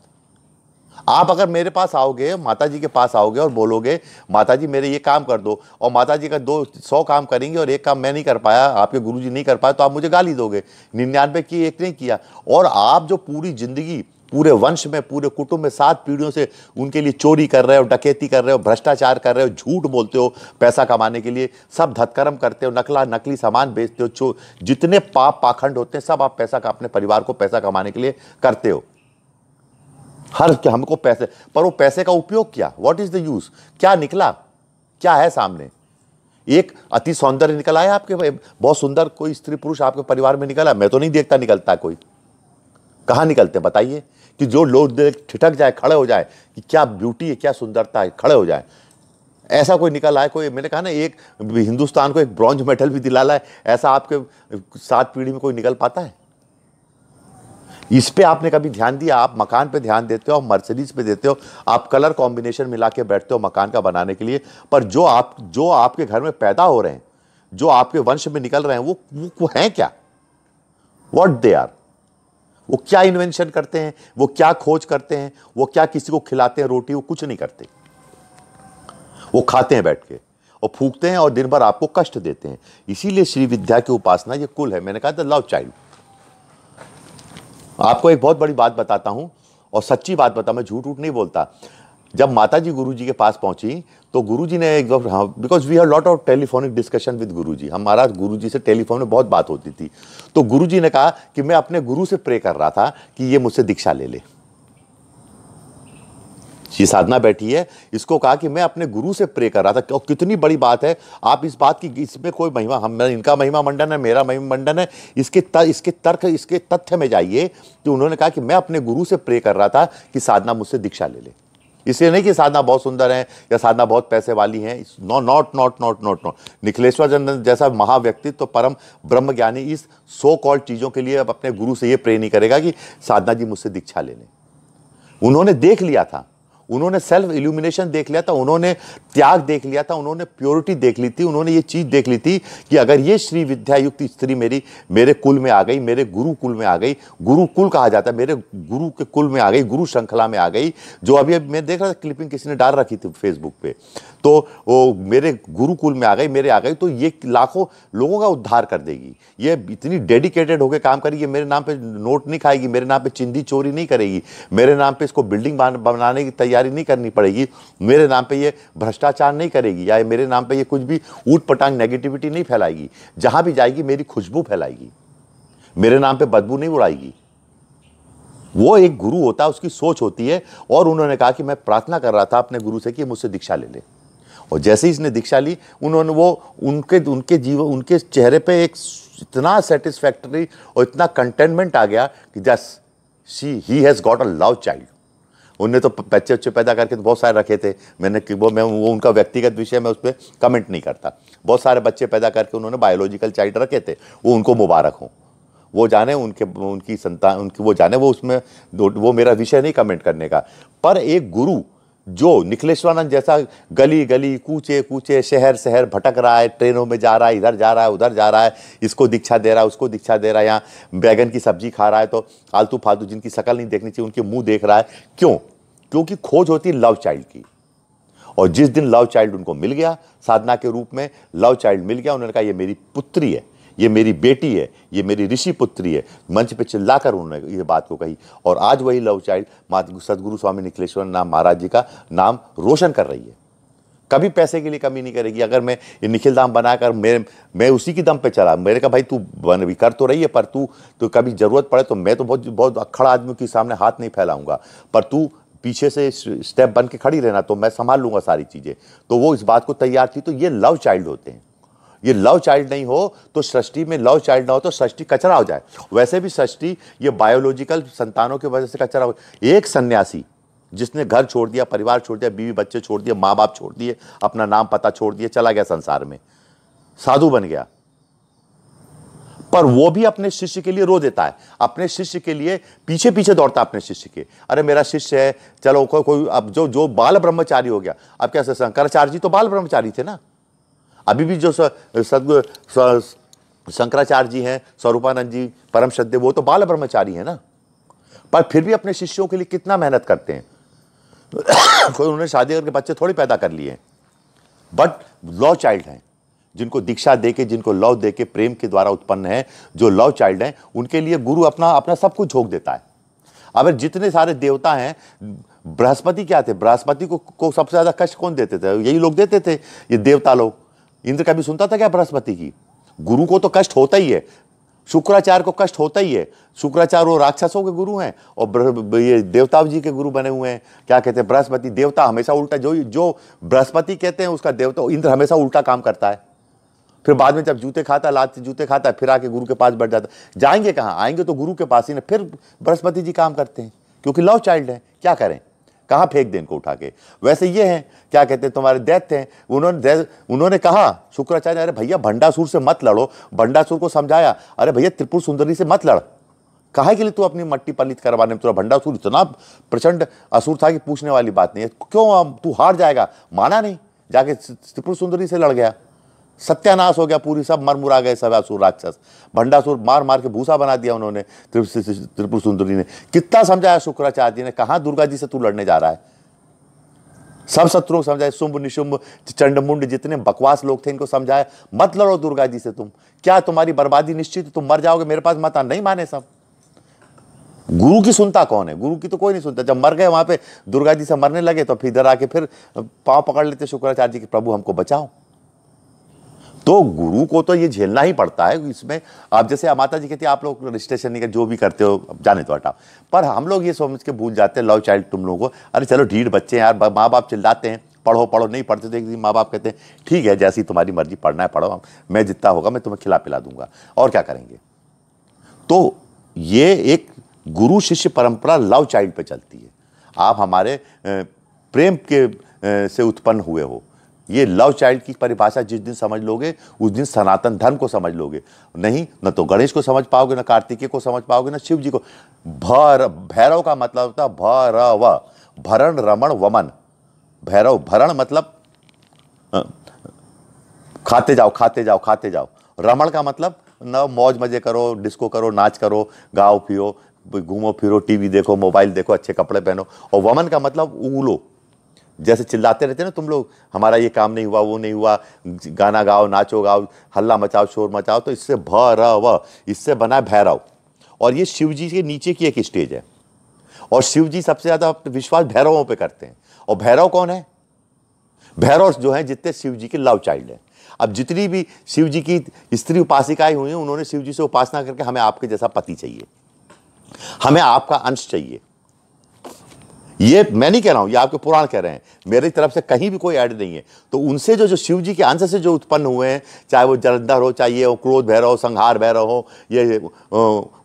आप अगर मेरे पास आओगे माता जी के पास आओगे और बोलोगे माता जी मेरे ये काम कर दो और माता जी का दो सौ काम करेंगे और एक काम मैं नहीं कर पाया आपके गुरु जी नहीं कर पाए तो आप मुझे गाली दोगे निन्यानवे की एक नहीं किया और आप जो पूरी ज़िंदगी पूरे वंश में पूरे कुटुंब में सात पीढ़ियों से उनके लिए चोरी कर रहे हो डकैती कर रहे हो भ्रष्टाचार कर रहे हो झूठ बोलते हो पैसा कमाने के लिए सब धतकर्म करते हो नकला नकली सामान बेचते हो जितने पाप पाखंड होते हैं सब आप पैसा का अपने परिवार को पैसा कमाने के लिए करते हो हर हमको पैसे पर वो पैसे का उपयोग किया वॉट इज द यूज क्या निकला क्या है सामने एक अति सौंदर्य निकल आया आपके बहुत सुंदर कोई स्त्री पुरुष आपके परिवार में निकला मैं तो नहीं देखता निकलता कोई कहाँ निकलते बताइए कि जो लोग ठिठक जाए खड़े हो जाए कि क्या ब्यूटी है क्या सुंदरता है खड़े हो जाए ऐसा कोई निकल आए कोई मैंने कहा ना एक हिंदुस्तान को एक ब्रॉन्ज मेडल भी दिला लाए ऐसा आपके सात पीढ़ी में कोई निकल पाता है इस पे आपने कभी ध्यान दिया आप मकान पे ध्यान देते हो मर्सिडीज पे देते हो आप कलर कॉम्बिनेशन मिला के बैठते हो मकान का बनाने के लिए पर जो आप जो आपके घर में पैदा हो रहे हैं जो आपके वंश में निकल रहे हैं वो वो हैं क्या वॉट दे आर वो क्या इन्वेंशन करते हैं वो क्या खोज करते हैं वो क्या किसी को खिलाते हैं रोटी वो कुछ नहीं करते वो खाते हैं बैठ के और फूकते हैं और दिन भर आपको कष्ट देते हैं इसीलिए श्री विद्या की उपासना ये कुल है मैंने कहा था लव चाइल्ड आपको एक बहुत बड़ी बात बताता हूं और सच्ची बात बता मैं झूठ ऊट नहीं बोलता जब माता जी गुरु जी के पास पहुंची तो गुरु जी ने एक बार हाँ because we have lot of telephonic discussion with Guru ji हमारा गुरु जी से टेलीफोन में बहुत बात होती थी तो गुरु जी ने कहा कि मैं अपने गुरु से प्रे कर रहा था कि ये मुझसे दीक्षा ले ले ये साधना बैठी है इसको कहा कि मैं अपने गुरु से प्रे कर रहा था कितनी बड़ी बात है आप इस बात की इसमें कोई महिमा हम इनका महिमा मंडन है मेरा महिमा मंडन है इसके त, इसके तर्क इसके तथ्य में जाइए कि उन्होंने कहा कि मैं अपने गुरु से प्रे कर रहा था कि साधना मुझसे दीक्षा ले ले इसलिए नहीं कि साधना बहुत सुंदर है या साधना बहुत पैसे वाली है no not not not not not Nikhileshwar Chandra जैसा महाव्यक्तित्व तो परम ब्रह्म ज्ञानी इस सो कॉल्ड चीज़ों के लिए अब अपने गुरु से ये प्रे नहीं करेगा कि साधना जी मुझसे दीक्षा ले लें उन्होंने देख लिया था उन्होंने सेल्फ इल्यूमिनेशन देख लिया था उन्होंने त्याग देख लिया था उन्होंने प्योरिटी देख ली थी उन्होंने ये चीज़ देख ली थी कि अगर ये श्री विद्यायुक्त स्त्री मेरी मेरे कुल में आ गई मेरे गुरु कुल में आ गई गुरु कुल कहा जाता है मेरे गुरु के कुल में आ गई गुरु श्रृंखला में आ गई जो अभी मैं देख रहा था क्लिपिंग किसी ने डाल रखी थी फेसबुक पे तो वो मेरे गुरुकुल में आ गई मेरे आ गई तो ये लाखों लोगों का उद्धार कर देगी ये इतनी डेडिकेटेड होकर काम करेगी ये मेरे नाम पे नोट नहीं खाएगी मेरे नाम पे चिंदी चोरी नहीं करेगी मेरे नाम पे इसको बिल्डिंग बनाने की तैयारी नहीं करनी पड़ेगी मेरे नाम पे ये भ्रष्टाचार नहीं करेगी या मेरे नाम पे ये कुछ भी ऊट पटांग नेगेटिविटी नहीं फैलाएगी जहाँ भी जाएगी मेरी खुशबू फैलाएगी मेरे नाम पर बदबू नहीं उड़ाएगी वो एक गुरु होता है उसकी सोच होती है और उन्होंने कहा कि मैं प्रार्थना कर रहा था अपने गुरु से कि मुझसे दीक्षा ले ले और जैसे ही इसने दीक्षा ली उन्होंने वो उनके उनके जीव उनके चेहरे पे एक इतना सेटिस्फैक्टरी और इतना कंटेनमेंट आ गया कि just she he has got a love child उनने तो बच्चे बच्चे पैदा करके तो बहुत सारे रखे थे मैंने कि वो मैं वो उनका व्यक्तिगत विषय मैं उस पर कमेंट नहीं करता बहुत सारे बच्चे पैदा करके उन्होंने बायोलॉजिकल चाइल्ड रखे थे वो उनको मुबारक हों वो जाने उनके उनकी संतान उनकी वो जाने वो उसमें वो मेरा विषय नहीं कमेंट करने का पर एक गुरु जो निखिलेश्वरानंद जैसा गली गली कूचे कूचे शहर शहर भटक रहा है ट्रेनों में जा रहा है इधर जा रहा है उधर जा रहा है इसको दीक्षा दे रहा है उसको दीक्षा दे रहा है यहाँ बैगन की सब्जी खा रहा है तो आलतू फालतू जिनकी शकल नहीं देखनी चाहिए उनके मुंह देख रहा है क्यों क्योंकि खोज होती है लव चाइल्ड की और जिस दिन लव चाइल्ड उनको मिल गया साधना के रूप में लव चाइल्ड मिल गया उन्होंने कहा ये मेरी पुत्री है ये मेरी बेटी है ये मेरी ऋषि पुत्री है मंच पे चिल्लाकर उन्होंने ये बात को कही और आज वही लव चाइल्ड सदगुरु स्वामी निखिलेश्वर नाम महाराज जी का नाम रोशन कर रही है कभी पैसे के लिए कमी नहीं करेगी अगर मैं ये निखिल दाम बनाकर मेरे मैं उसी के दम पे चला मेरे कहा भाई तू बन भी कर तो रही है पर तू तो कभी ज़रूरत पड़े तो मैं तो बहुत बहुत अखड़ा आदमी के सामने हाथ नहीं फैलाऊंगा पर तू पीछे से स्टेप बन के खड़ी रहना तो मैं संभाल लूँगा सारी चीज़ें तो वो इस बात को तैयार थी तो ये लव चाइल्ड होते हैं ये लव चाइल्ड नहीं हो तो सृष्टि में लव चाइल्ड ना हो तो सृष्टि कचरा हो जाए वैसे भी सृष्टि ये बायोलॉजिकल संतानों की वजह से कचरा हो एक सन्यासी जिसने घर छोड़ दिया परिवार छोड़ दिया बीवी बच्चे छोड़ दिए माँ बाप छोड़ दिए अपना नाम पता छोड़ दिया चला गया संसार में साधु बन गया पर वो भी अपने शिष्य के लिए रो देता है अपने शिष्य के लिए पीछे पीछे दौड़ता है अपने शिष्य के अरे मेरा शिष्य है चलो कोई कोई अब जो जो बाल ब्रह्मचारी हो गया अब कैसे शंकराचार्य जी तो बाल ब्रह्मचारी थे ना अभी भी जो सदगुरु शंकराचार्य जी हैं स्वरूपानंद जी परम श्रद्धे वो तो बाल ब्रह्मचारी हैं ना पर फिर भी अपने शिष्यों के लिए कितना मेहनत करते हैं कोई उन्होंने शादी करके बच्चे थोड़ी पैदा कर लिए बट लव चाइल्ड हैं जिनको दीक्षा दे के जिनको लव दे के प्रेम के द्वारा उत्पन्न है जो लव चाइल्ड हैं उनके लिए गुरु अपना अपना सब कुछ झोंक देता है अगर जितने सारे देवता हैं बृहस्पति क्या थे बृहस्पति को, को सबसे ज़्यादा कष्ट कौन देते थे यही लोग देते थे ये देवता लोग इंद्र कभी सुनता था क्या बृहस्पति की गुरु को तो कष्ट होता ही है शुक्राचार्य को कष्ट होता ही है शुक्राचार्य वो राक्षसों के गुरु हैं और ये देवता जी के गुरु बने हुए हैं क्या कहते हैं बृहस्पति देवता हमेशा उल्टा जो जो बृहस्पति कहते हैं उसका देवता इंद्र हमेशा उल्टा काम करता है फिर बाद में जब जूते खाता लात जूते खाता फिर आके गुरु के पास बैठ जाता जाएंगे कहाँ आएंगे तो गुरु के पास ही ना फिर बृहस्पति जी काम करते हैं क्योंकि लव चाइल्ड है क्या करें कहाँ फेंक दें इनको उठा के वैसे ये हैं क्या कहते हैं तुम्हारे दैत्य हैं उन्होंने उन्होंने कहा शुक्राचार्य अरे भैया भंडासुर से मत लड़ो भंडासुर को समझाया अरे भैया त्रिपुर सुंदरी से मत लड़ कहा के लिए तू अपनी मट्टी पलित करवाने में तुरा भंडासुर इतना प्रचंड असुर था कि पूछने वाली बात नहीं है क्यों तू हार जाएगा माना नहीं जाके त्रिपुर सुंदरी से लड़ गया सत्यानाश हो गया पूरी सब मर मुरा गए सब असुर राक्षस भंडासुर मार मार के भूसा बना दिया उन्होंने त्रिपुर सुंदरी ने कितना समझाया शुक्राचार्य जी ने कहा दुर्गा जी से तू लड़ने जा रहा है सब शत्रुओं को समझाए शुंभ निशुंभ चंडमुंड जितने बकवास लोग थे इनको समझाया मत लड़ो दुर्गा जी से तुम क्या तुम्हारी बर्बादी निश्चित तुम मर जाओगे मेरे पास माता नहीं माने सब गुरु की सुनता कौन है गुरु की तो कोई नहीं सुनता जब मर गए वहां पे दुर्गा जी से मरने लगे तो फिर इधर आके फिर पाँव पकड़ लेते शुक्राचार्य जी के प्रभु हमको बचाओ तो गुरु को तो ये झेलना ही पड़ता है इसमें आप जैसे माता जी कहती है आप लोग रजिस्ट्रेशन नहीं कर जो भी करते हो जाने तो हटाओ पर हम लोग ये समझ के भूल जाते हैं लव चाइल्ड तुम लोगों को अरे चलो ढीढ़ बच्चे हैं यार माँ बाप चिल्लाते हैं पढ़ो पढ़ो नहीं पढ़ते तो एक दिन माँ बाप कहते हैं ठीक है जैसी तुम्हारी मर्जी पढ़ना है पढ़ो मैं जितना होगा मैं तुम्हें खिला पिला दूंगा और क्या करेंगे तो ये एक गुरु शिष्य परंपरा लव चाइल्ड पे चलती है आप हमारे प्रेम के से उत्पन्न हुए हो ये लव चाइल्ड की परिभाषा जिस दिन समझ लोगे उस दिन सनातन धर्म को समझ लोगे नहीं न तो गणेश को समझ पाओगे न कार्तिकेय को समझ पाओगे न शिव जी को भर भैरव का मतलब होता भरव भरण रमण वमन भैरव भरण मतलब खाते जाओ खाते जाओ खाते जाओ रमण का मतलब न मौज मजे करो डिस्को करो नाच करो गाओ पियो घूमो फिरो टीवी देखो मोबाइल देखो अच्छे कपड़े पहनो और वमन का मतलब उगलो जैसे चिल्लाते रहते ना तुम लोग हमारा ये काम नहीं हुआ वो नहीं हुआ गाना गाओ नाचो गाओ हल्ला मचाओ शोर मचाओ तो इससे व इससे बना भैरव और ये शिव जी के नीचे की एक स्टेज है और शिव जी सबसे ज़्यादा विश्वास भैरवों पर करते हैं और भैरव कौन है भैरव जो हैं जितने शिव जी के लव चाइल्ड हैं अब जितनी भी शिव जी की स्त्री उपासिकाएं हुई हैं उन्होंने शिव जी से उपासना करके हमें आपके जैसा पति चाहिए हमें आपका अंश चाहिए ये मैं नहीं कह रहा हूँ ये आपके पुराण कह रहे हैं मेरी तरफ से कहीं भी कोई ऐड नहीं है तो उनसे जो जो शिव जी के आंसर से जो उत्पन्न हुए हैं चाहे वो जलंधर हो चाहे ये हो क्रोध भैरव हो संहार भैरव हो ये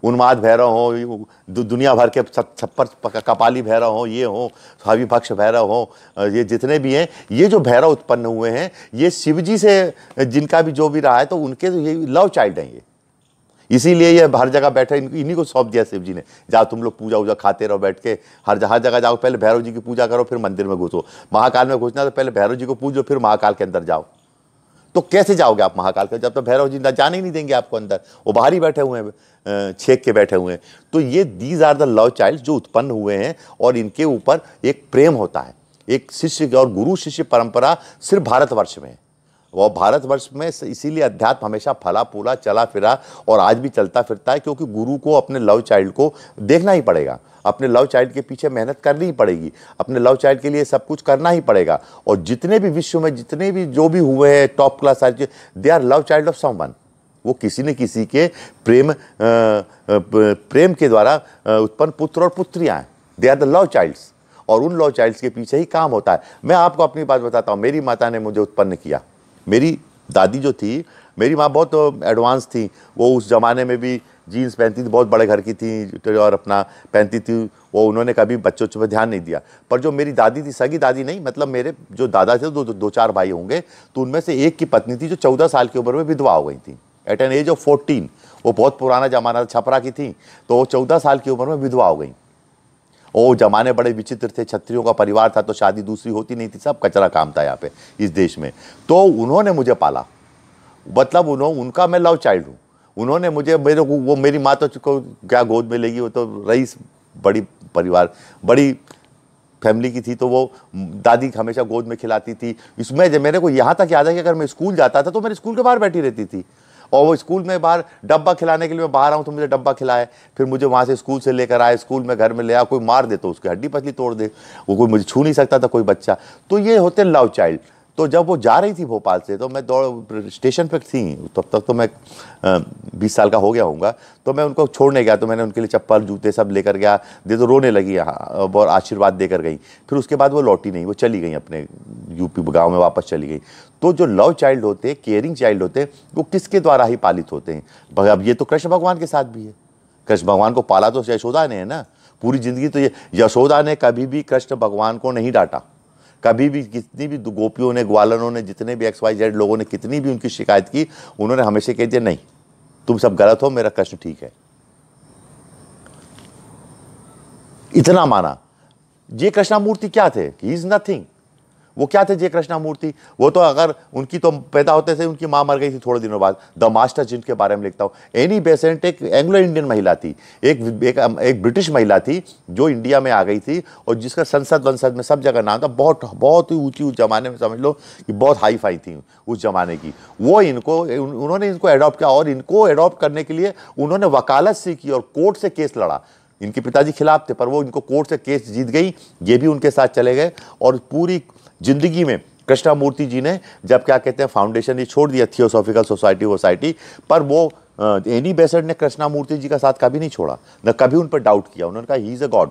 उन्माद भैरव हो दुनिया भर के छप्पर कपाली भैरव हो ये हो हविभक्ष भैरव हो ये जितने भी हैं ये जो भैरव उत्पन्न हुए हैं ये शिव जी से जिनका भी जो भी रहा है तो उनके तो ये लव चाइल्ड हैं ये इसीलिए ये हर जगह बैठे इन्हीं को सौंप दिया शिव जी ने जाओ तुम लोग पूजा वूजा खाते रहो बैठ के हर हर जगह जाओ पहले भैरव जी की पूजा करो फिर मंदिर में घुसो महाकाल में घुसना तो पहले भैरव जी को पूजो फिर महाकाल के अंदर जाओ तो कैसे जाओगे आप महाकाल के जब तो भैरव जी जाने ही नहीं देंगे आपको अंदर वो बाहर ही बैठे हुए हैं छेक के बैठे हुए हैं तो ये these are the love child जो उत्पन्न हुए हैं और इनके ऊपर एक प्रेम होता है एक शिष्य और गुरु शिष्य परंपरा सिर्फ भारतवर्ष में है वह भारतवर्ष में इसीलिए अध्यात्म हमेशा फला फूला चला फिरा और आज भी चलता फिरता है क्योंकि गुरु को अपने लव चाइल्ड को देखना ही पड़ेगा अपने लव चाइल्ड के पीछे मेहनत करनी ही पड़ेगी अपने लव चाइल्ड के लिए सब कुछ करना ही पड़ेगा और जितने भी विश्व में जितने भी जो भी हुए हैं टॉप क्लास आज they are love child of someone वो किसी न किसी के प्रेम प्रेम के द्वारा उत्पन्न पुत्र और पुत्रियाँ they are the love childs और उन लव चाइल्ड्स के पीछे ही काम होता है मैं आपको अपनी बात बताता हूँ मेरी माता ने मुझे उत्पन्न किया मेरी दादी जो थी मेरी माँ बहुत एडवांस थी वो उस ज़माने में भी जीन्स पहनती थी बहुत बड़े घर की थी तो और अपना पहनती थी वो उन्होंने कभी बच्चों पर ध्यान नहीं दिया पर जो मेरी दादी थी सगी दादी नहीं मतलब मेरे जो दादा थे दो दो चार भाई होंगे तो उनमें से एक की पत्नी थी जो चौदह साल की उम्र में विधवा हो गई थी at an age of fourteen वो बहुत पुराना ज़माना था छपरा की थी तो वो चौदह साल की उम्र में विधवा हो गई ओ जमाने बड़े विचित्र थे छत्रियों का परिवार था तो शादी दूसरी होती नहीं थी सब कचरा काम था यहाँ पे इस देश में तो उन्होंने मुझे पाला मतलब उन्होंने उनका मैं लव चाइल्ड हूँ उन्होंने मुझे मेरे को वो मेरी माँ तो क्या गोद में लेगी वो तो रईस बड़ी परिवार बड़ी फैमिली की थी तो वो दादी हमेशा गोद में खिलाती थी इसमें मेरे को यहाँ तक याद है कि अगर मैं स्कूल जाता था तो मेरे स्कूल के बाहर बैठी रहती थी और वो स्कूल में बाहर डब्बा खिलाने के लिए मैं बाहर आऊँ तो मुझे डब्बा खिलाए फिर मुझे वहाँ से स्कूल से लेकर आए स्कूल में घर में ले आ कोई मार दे तो उसकी हड्डी पतली तोड़ दे वो कोई मुझे छू नहीं सकता था कोई बच्चा तो ये होते लव चाइल्ड तो जब वो जा रही थी भोपाल से तो मैं दौड़ स्टेशन पर थी तब तक तो मैं बीस साल का हो गया हूँ तो मैं उनको छोड़ने गया तो मैंने उनके लिए चप्पल जूते सब लेकर गया दे तो रोने लगी यहाँ और आशीर्वाद देकर गई फिर उसके बाद वो लौटी नहीं वो चली गई अपने यूपी गाँव में वापस चली गई तो जो लव चाइल्ड होते केयरिंग चाइल्ड होते वो किसके द्वारा ही पालित होते हैं अब ये तो कृष्ण भगवान के साथ भी है कृष्ण भगवान को पाला तो यशोदा ने है ना पूरी जिंदगी तो ये यशोदा ने कभी भी कृष्ण भगवान को नहीं डांटा कभी भी कितनी भी गोपियों ने ग्वालनों ने जितने भी एक्स वाई जेड लोगों ने कितनी भी उनकी शिकायत की उन्होंने हमेशा कह दिया नहीं तुम सब गलत हो मेरा कष्ट ठीक है इतना माना ये कृष्णामूर्ति क्या थे ही इज नथिंग वो क्या थे जय कृष्णामूर्ति वो तो अगर उनकी तो पैदा होते थे उनकी माँ मर गई थी थोड़े दिनों बाद द मास्टर जिनके बारे में लिखता हूँ एनी बेसेंट एक एंग्लो इंडियन महिला थी एक एक, एक ब्रिटिश महिला थी जो इंडिया में आ गई थी और जिसका संसद वंसद में सब जगह नाम था बहुत बहुत ही ऊँची उस जमाने में समझ लो कि बहुत हाई फाई थी उस जमाने की वो इनको उन्होंने इनको एडॉप्ट किया और इनको एडॉप्ट करने के लिए उन्होंने वकालत सीखी और कोर्ट से केस लड़ा इनके पिताजी खिलाफ थे पर वो इनको कोर्ट से केस जीत गई ये भी उनके साथ चले गए और पूरी जिंदगी में कृष्णामूर्ति जी ने जब क्या कहते हैं फाउंडेशन ये छोड़ दिया थियोसॉफिकल सोसाइटी वोसाइटी पर वो एनी बेसट ने कृष्णामूर्ति जी का साथ कभी नहीं छोड़ा न कभी उन पर डाउट किया उन्होंने कहा he is a god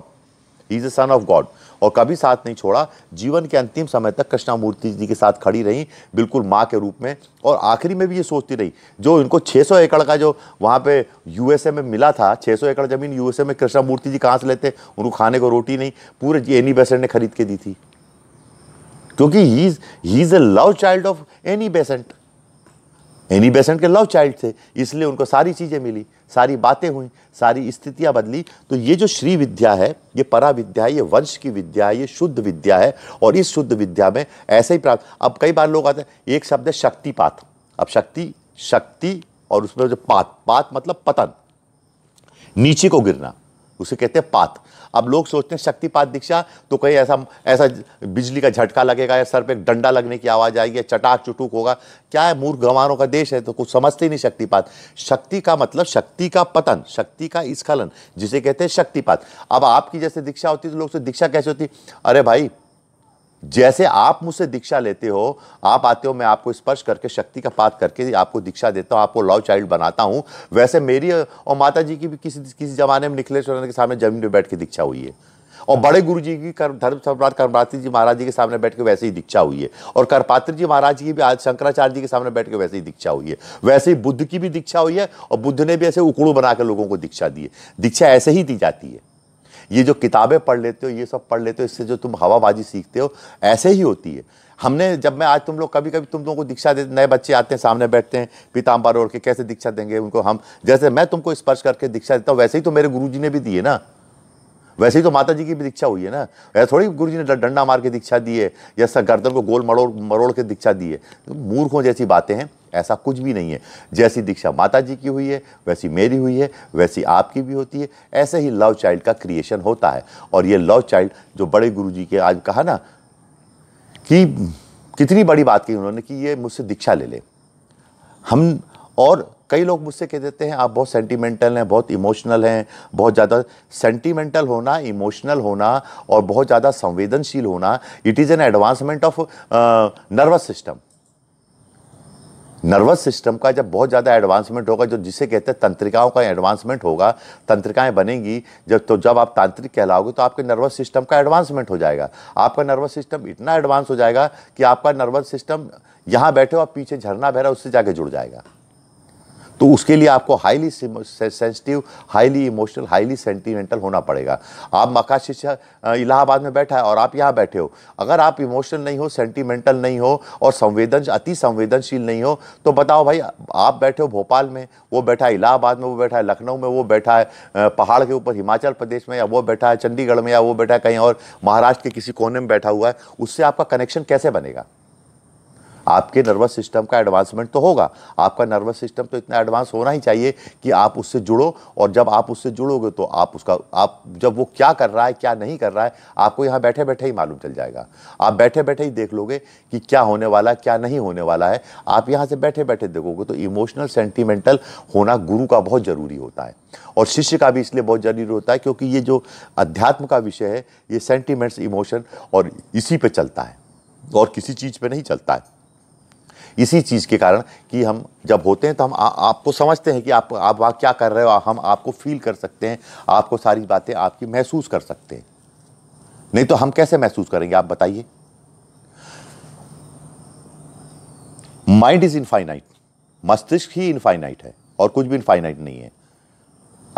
he is a son of god और कभी साथ नहीं छोड़ा जीवन के अंतिम समय तक कृष्णामूर्ति जी के साथ खड़ी रही बिल्कुल माँ के रूप में और आखिरी में भी ये सोचती रही जो इनको 600 एकड़ का जो वहाँ पे यूएसए में मिला था 600 एकड़ ज़मीन यूएसए में कृष्णामूर्ति जी कहाँ से लेते उनको खाने को रोटी नहीं पूरे एनी बेसेंट ने खरीद के दी थी क्योंकि he is he is a love child of Annie Besant Annie Besant के लव चाइल्ड थे इसलिए उनको सारी चीज़ें मिली सारी बातें हुई सारी स्थितियां बदली तो ये जो श्री विद्या है ये परा विद्या है ये वंश की विद्या है ये शुद्ध विद्या है और इस शुद्ध विद्या में ऐसे ही प्राप्त अब कई बार लोग आते हैं एक शब्द है शक्तिपात अब शक्ति शक्ति और उसमें जो पात पात मतलब पतन नीचे को गिरना उसे कहते हैं पात अब लोग सोचते हैं शक्तिपात दीक्षा तो कहीं ऐसा ऐसा बिजली का झटका लगेगा या सर पे एक डंडा लगने की आवाज़ आएगी या चटाक चुटुक होगा क्या है मूर्ख गंवानों का देश है तो कुछ समझते ही नहीं शक्तिपात शक्ति का मतलब शक्ति का पतन शक्ति का स्खलन जिसे कहते हैं शक्तिपात अब आपकी जैसे दीक्षा होती है तो लोग से दीक्षा कैसे होती अरे भाई जैसे आप मुझसे दीक्षा लेते हो आप आते हो मैं आपको स्पर्श करके शक्ति का पात करके आपको दीक्षा देता हूँ आपको लव चाइल्ड बनाता हूँ वैसे मेरी और माता जी की भी किसी किसी जमाने में निखिलेश्वर के सामने जमीन में बैठ के दीक्षा हुई है और हाँ। बड़े गुरु जी की कर, धर्म सम्राट कर्मात्री जी महाराज जी के सामने बैठ के वैसे ही दीक्षा हुई है और करपात्र जी महाराज की भी आज शंकराचार्य जी के सामने बैठ के वैसे ही दीक्षा हुई है वैसे ही बुद्ध की भी दीक्षा हुई है और बुद्ध ने भी ऐसे उकड़ू बना के लोगों को दीक्षा दी है दीक्षा ऐसे ही दी जाती है ये जो किताबें पढ़ लेते हो ये सब पढ़ लेते हो इससे जो तुम हवाबाजी सीखते हो ऐसे ही होती है हमने जब मैं आज तुम लोग कभी कभी तुम लोगों को दीक्षा देते नए बच्चे आते हैं सामने बैठते हैं पीताम्बर ओढ़ के कैसे दीक्षा देंगे उनको हम जैसे मैं तुमको स्पर्श करके दीक्षा देता हूँ वैसे ही तो मेरे गुरु ने भी दिए ना वैसे ही तो माता जी की भी दीक्षा हुई है ना ऐसा थोड़ी गुरु जी ने डंडा मार के दीक्षा दी है या गर्दन को गोल मरोड़ मरोड़ के दीक्षा दी है मूर्खों जैसी बातें हैं ऐसा कुछ भी नहीं है जैसी दीक्षा माता जी की हुई है वैसी मेरी हुई है वैसी आपकी भी होती है ऐसे ही लव चाइल्ड का क्रिएशन होता है और ये लव चाइल्ड जो बड़े गुरु जी के आज कहा ना कि कितनी बड़ी बात की उन्होंने कि ये मुझसे दीक्षा ले ले हम और कई लोग मुझसे कह देते हैं आप बहुत सेंटिमेंटल हैं बहुत इमोशनल हैं बहुत ज़्यादा सेंटिमेंटल होना इमोशनल होना और बहुत ज़्यादा संवेदनशील होना it is an advancement of nervous system nervous system का जब बहुत ज़्यादा एडवांसमेंट होगा जो जिसे कहते हैं तंत्रिकाओं का एडवांसमेंट होगा तंत्रिकाएं बनेंगी जब तो जब आप तांत्रिक कहलाओगे तो आपके नर्वस सिस्टम का एडवांसमेंट हो जाएगा आपका नर्वस सिस्टम इतना एडवांस हो जाएगा कि आपका नर्वस सिस्टम यहाँ बैठे हो आप पीछे झरना बह रहा उससे जाके जुड़ जाएगा तो उसके लिए आपको highly sensitive highly emotional highly sentimental होना पड़ेगा आप शिक्षा इलाहाबाद में बैठा है और आप यहाँ बैठे हो अगर आप इमोशनल नहीं हो सेंटिमेंटल नहीं हो और संवेदन अति संवेदनशील नहीं हो तो बताओ भाई आप बैठे हो भोपाल में वो बैठा है इलाहाबाद में वो बैठा है लखनऊ में वो बैठा है पहाड़ के ऊपर हिमाचल प्रदेश में या वो बैठा है चंडीगढ़ में या वो बैठा है कहीं और महाराष्ट्र के किसी कोने में बैठा हुआ है उससे आपका कनेक्शन कैसे बनेगा आपके नर्वस सिस्टम का एडवांसमेंट तो होगा आपका नर्वस सिस्टम तो इतना एडवांस होना ही चाहिए कि आप उससे जुड़ो और जब आप उससे जुड़ोगे तो आप उसका आप जब वो क्या कर रहा है क्या नहीं कर रहा है आपको यहाँ बैठे बैठे ही मालूम चल जाएगा आप बैठे बैठे ही देख लोगे कि क्या होने वाला है क्या नहीं होने वाला है आप यहाँ से बैठे बैठे देखोगे तो इमोशनल सेंटिमेंटल होना गुरु का बहुत ज़रूरी होता है और शिष्य का भी इसलिए बहुत ज़रूरी होता है क्योंकि ये जो अध्यात्म का विषय है ये सेंटिमेंट्स इमोशन और इसी पे चलता है और किसी चीज़ पे नहीं चलता है इसी चीज़ के कारण कि हम जब होते हैं तो हम आ, आपको समझते हैं कि आप आप वहाँ क्या कर रहे हो हम आपको फील कर सकते हैं आपको सारी बातें आपकी महसूस कर सकते हैं नहीं तो हम कैसे महसूस करेंगे आप बताइए माइंड इज इनफाइनाइट मस्तिष्क ही इनफाइनाइट है और कुछ भी इनफाइनाइट नहीं है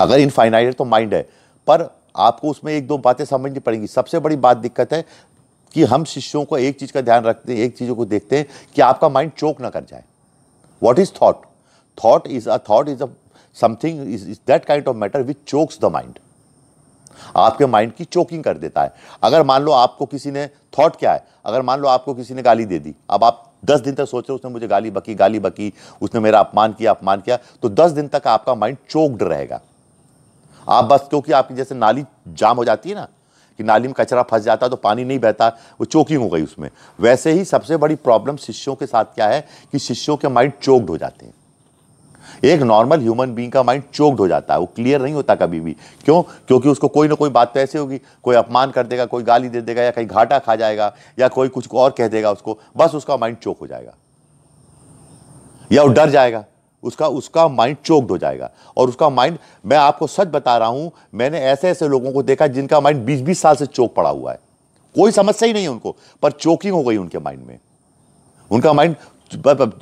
अगर इनफाइनाइट है तो माइंड है पर आपको उसमें एक दो बातें समझनी पड़ेंगी सबसे बड़ी बात दिक्कत है कि हम शिष्यों को एक चीज़ का ध्यान रखते हैं एक चीज़ों को देखते हैं कि आपका माइंड चोक ना कर जाए what is thought thought is a thought is a something is that kind of matter which chokes the mind आपके माइंड की चोकिंग कर देता है अगर मान लो आपको किसी ने थॉट क्या है अगर मान लो आपको किसी ने गाली दे दी अब आप दस दिन तक सोच रहे हो उसने मुझे गाली बकी गाली बकी उसने मेरा अपमान किया अपमान किया तो दस दिन तक आपका माइंड चोक्ड रहेगा आप बस क्योंकि आपकी जैसे नाली जाम हो जाती है ना कि नाली में कचरा फंस जाता तो पानी नहीं बहता वो चोकिंग हो गई उसमें वैसे ही सबसे बड़ी प्रॉब्लम शिष्यों के साथ क्या है कि शिष्यों के माइंड चोक्ड हो जाते हैं एक नॉर्मल ह्यूमन बींग का माइंड चोक्ड हो जाता है वो क्लियर नहीं होता कभी भी क्यों क्योंकि उसको कोई ना कोई बात तो ऐसी होगी कोई अपमान कर देगा कोई गाली दे देगा या कहीं घाटा खा जाएगा या कोई कुछ और कह देगा उसको बस उसका माइंड चोक हो जाएगा या वो डर जाएगा उसका उसका माइंड चोक्ड हो जाएगा और उसका माइंड मैं आपको सच बता रहा हूं मैंने ऐसे ऐसे लोगों को देखा जिनका माइंड बीस बीस साल से चोक पड़ा हुआ है कोई समस्या ही नहीं है उनको पर चोकिंग हो गई उनके माइंड में उनका माइंड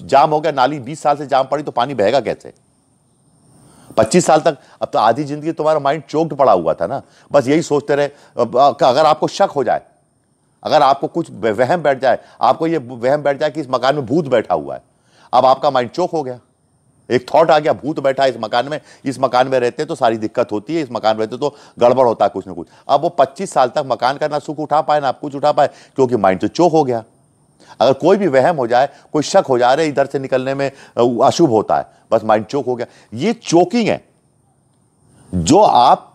जाम हो गया नाली बीस साल से जाम पड़ी तो पानी बहेगा कैसे पच्चीस साल तक अब तो आधी जिंदगी तो तुम्हारा माइंड चोक्ड पड़ा हुआ था ना बस यही सोचते रहे अगर आपको शक हो जाए अगर आपको कुछ वहम बैठ जाए आपको ये वहम बैठ जाए कि इस मकान में भूत बैठा हुआ है अब आपका माइंड चोक हो गया एक थॉट आ गया भूत बैठा है इस मकान में इस मकान में रहते हैं तो सारी दिक्कत होती है इस मकान में रहते तो गड़बड़ होता है कुछ ना कुछ अब वो 25 साल तक मकान का ना सुख उठा पाए ना कुछ उठा पाए क्योंकि माइंड तो चोक हो गया अगर कोई भी वहम हो जाए कोई शक हो जा रहा है इधर से निकलने में अशुभ होता है बस माइंड चोक हो गया ये चोकिंग है जो आप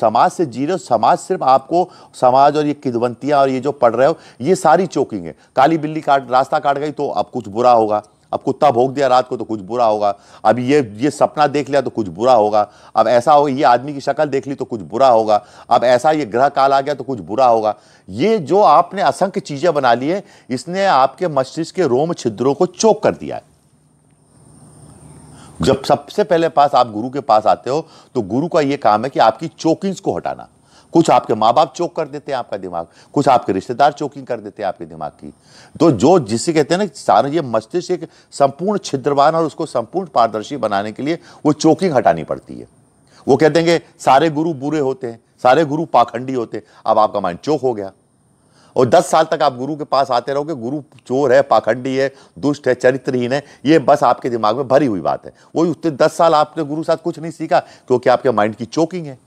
समाज से जी रहे हो समाज सिर्फ आपको समाज और ये किदवंतियां और ये जो पढ़ रहे हो ये सारी चोकिंग है काली बिल्ली काट रास्ता काट गई तो अब कुछ बुरा होगा अब कुत्ता भोग दिया रात को तो कुछ बुरा होगा अब ये ये सपना देख लिया तो कुछ बुरा होगा अब ऐसा हो ये आदमी की शक्ल देख ली तो कुछ बुरा होगा अब ऐसा ये ग्रह काल आ गया तो कुछ बुरा होगा ये जो आपने असंख्य चीज़ें बना ली है इसने आपके मस्तिष्क के रोम छिद्रों को चोक कर दिया है जब सबसे पहले पास आप गुरु के पास आते हो तो गुरु का ये काम है कि आपकी चोकिंग्स को हटाना कुछ आपके माँ बाप चौक कर देते हैं आपका दिमाग कुछ आपके रिश्तेदार चौकिंग कर देते हैं आपके दिमाग की तो जो जिसे कहते हैं ना सारा ये मस्तिष्क एक संपूर्ण छिद्रवान और उसको संपूर्ण पारदर्शी बनाने के लिए वो चौकिंग हटानी पड़ती है वो कहते हैं कि सारे गुरु बुरे होते हैं सारे गुरु पाखंडी होते हैं अब आपका माइंड चौक हो गया और दस साल तक आप गुरु के पास आते रहोगे गुरु चोर है पाखंडी है दुष्ट है चरित्रहीन है ये बस आपके दिमाग में भरी हुई बात है वही उतने दस साल आपने गुरु साथ कुछ नहीं सीखा क्योंकि आपके माइंड की चौकिंग है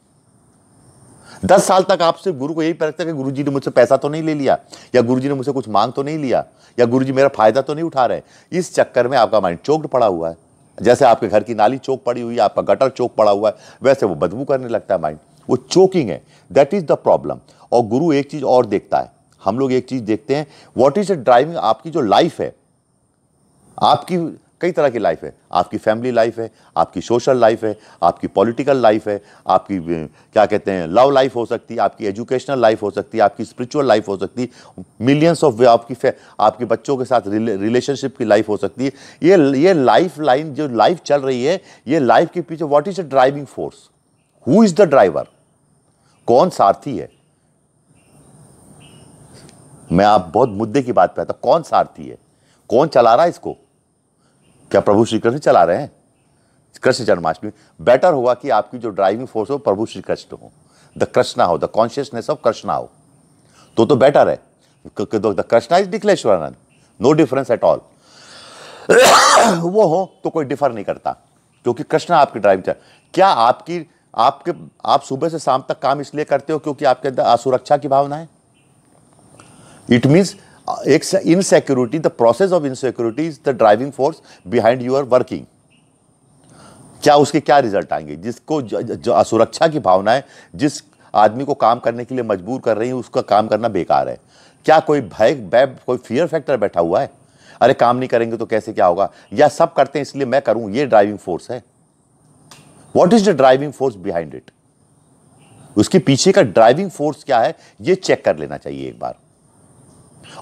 दस साल तक आप सिर्फ गुरु को यही परखते कि गुरु जी ने मुझसे पैसा तो नहीं ले लिया या गुरु जी ने मुझसे कुछ मांग तो नहीं लिया या गुरु जी मेरा फायदा तो नहीं उठा रहे इस चक्कर में आपका माइंड चौकड पड़ा हुआ है जैसे आपके घर की नाली चौक पड़ी हुई है आपका गटर चौक पड़ा हुआ है वैसे वो बदबू करने लगता है माइंड वो चोकिंग है दैट इज द प्रॉब्लम और गुरु एक चीज और देखता है हम लोग एक चीज देखते हैं वॉट इज द ड्राइविंग आपकी जो लाइफ है आपकी कई तरह की लाइफ है आपकी फैमिली लाइफ है आपकी सोशल लाइफ है आपकी पॉलिटिकल लाइफ है आपकी क्या कहते हैं लव लाइफ हो सकती है आपकी एजुकेशनल लाइफ हो सकती है आपकी स्पिरिचुअल लाइफ हो सकती है मिलियंस ऑफ आपकी आपके बच्चों के साथ रिलेशनशिप की लाइफ हो सकती है ये ये लाइफ लाइन जो लाइफ चल रही है ये लाइफ के पीछे what is a driving force who is the driver कौन सारथी है मैं आप बहुत मुद्दे की बात पे आता कौन सारथी है कौन चला रहा है इसको क्या प्रभु श्री कृष्ण चला रहे हैं कृष्ण जन्माष्टमी बेटर होगा कि आपकी जो ड्राइविंग फोर्स हो प्रभु श्री कृष्ण हो द कृष्णा हो द कॉन्शियसनेस ऑफ कृष्णा हो तो तो बेटर है the Krishna is Dikleshwaranand no difference at all वो हो तो कोई डिफर नहीं करता क्योंकि कृष्णा आपकी ड्राइविंग क्या आपकी आपके आप सुबह से शाम तक काम इसलिए करते हो क्योंकि आपके अंदर असुरक्षा की भावना है it means insecurity the process of insecurity is the driving force behind your working क्या उसके क्या रिजल्ट आएंगे जिसको असुरक्षा की भावना है जिस आदमी को काम करने के लिए मजबूर कर रही है उसका काम करना बेकार है क्या कोई भय बै कोई फियर फैक्टर बैठा हुआ है अरे काम नहीं करेंगे तो कैसे क्या होगा या सब करते हैं इसलिए मैं करूं ये ड्राइविंग फोर्स है what is the driving force behind it उसके पीछे का ड्राइविंग फोर्स क्या है ये चेक कर लेना चाहिए एक बार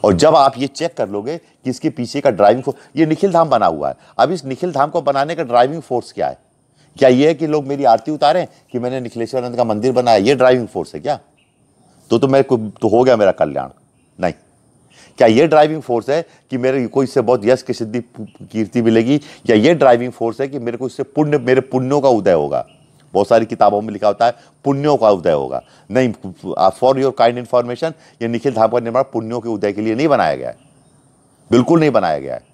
और जब आप ये चेक कर लोगे कि इसके पीछे का ड्राइविंग फोर्स ये निखिल धाम बना हुआ है अब इस निखिल धाम को बनाने का ड्राइविंग फोर्स क्या है क्या ये है कि लोग मेरी आरती उतारें कि मैंने निखिलेश्वरानंद का मंदिर बनाया ये ड्राइविंग फोर्स है क्या तो तो को तो हो गया मेरा कल्याण नहीं क्या ये ड्राइविंग फोर्स है कि मेरे को इससे बहुत यश की सिद्धि कीर्ति मिलेगी या ये ड्राइविंग फोर्स है कि मेरे को इससे पुण्य मेरे पुण्यों का उदय होगा बहुत सारी किताबों में लिखा होता है पुण्यों का उदय होगा नहीं फॉर योर काइंड इन्फॉर्मेशन ये निखिल धाम का निर्माण पुण्यों के उदय के लिए नहीं बनाया गया है बिल्कुल नहीं बनाया गया है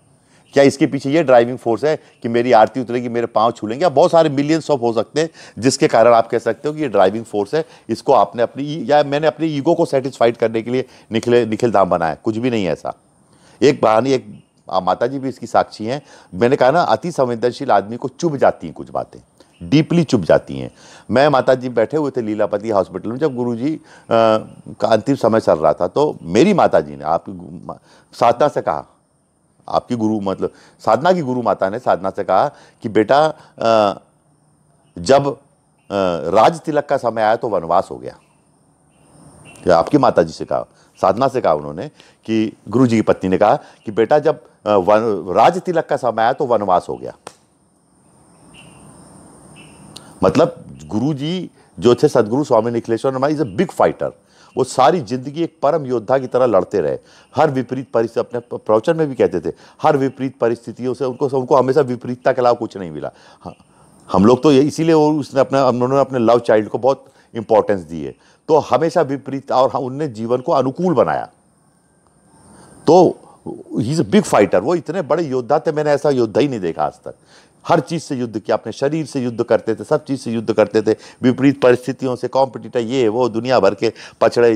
क्या इसके पीछे ये ड्राइविंग फोर्स है कि मेरी आरती उतरेगी मेरे पाँव छूलेंगे या बहुत सारे मिलियंस ऑफ हो सकते हैं जिसके कारण आप कह सकते हो कि ये ड्राइविंग फोर्स है इसको आपने अपनी या मैंने अपनी ईगो को सेटिस्फाइड करने के लिए निखिले निखिल धाम बनाया कुछ भी नहीं है ऐसा एक बहानी एक माता जी भी इसकी साक्षी हैं मैंने कहा ना अति संवेदनशील आदमी को चुभ जाती हैं कुछ बातें डीपली चुप जाती हैं मैं माता जी बैठे हुए थे लीलापति हॉस्पिटल में जब गुरु जी आ, का अंतिम समय चल रहा था तो मेरी माता जी ने आपकी साधना से कहा आपकी गुरु मतलब साधना की गुरु माता ने साधना से कहा कि बेटा आ, जब आ, राज तिलक का समय आया तो वनवास हो गया तो आपकी माता जी से कहा साधना से कहा उन्होंने कि गुरु जी की पत्नी ने कहा कि बेटा जब वन राज तिलक का समय आया तो वनवास हो गया मतलब गुरु जी जो थे सदगुरु स्वामी निखिलेश्वर नमा इज़ अ बिग फाइटर वो सारी ज़िंदगी एक परम योद्धा की तरह लड़ते रहे हर विपरीत परिस्थिति अपने प्रवचन में भी कहते थे हर विपरीत परिस्थितियों से उनको उनको हमेशा विपरीतता के अलावा कुछ नहीं मिला हाँ, हम लोग तो ये इसीलिए उसने अपने उन्होंने अपने लव चाइल्ड को बहुत इंपॉर्टेंस दी है तो हमेशा विपरीत और हाँ, उनने जीवन को अनुकूल बनाया तो he is a big fighter वो इतने बड़े योद्धा थे मैंने ऐसा योद्धा ही नहीं देखा आज तक हर चीज़ से युद्ध किया अपने शरीर से युद्ध करते थे सब चीज़ से युद्ध करते थे विपरीत परिस्थितियों से कॉम्पिटिटर ये वो दुनिया भर के पछड़े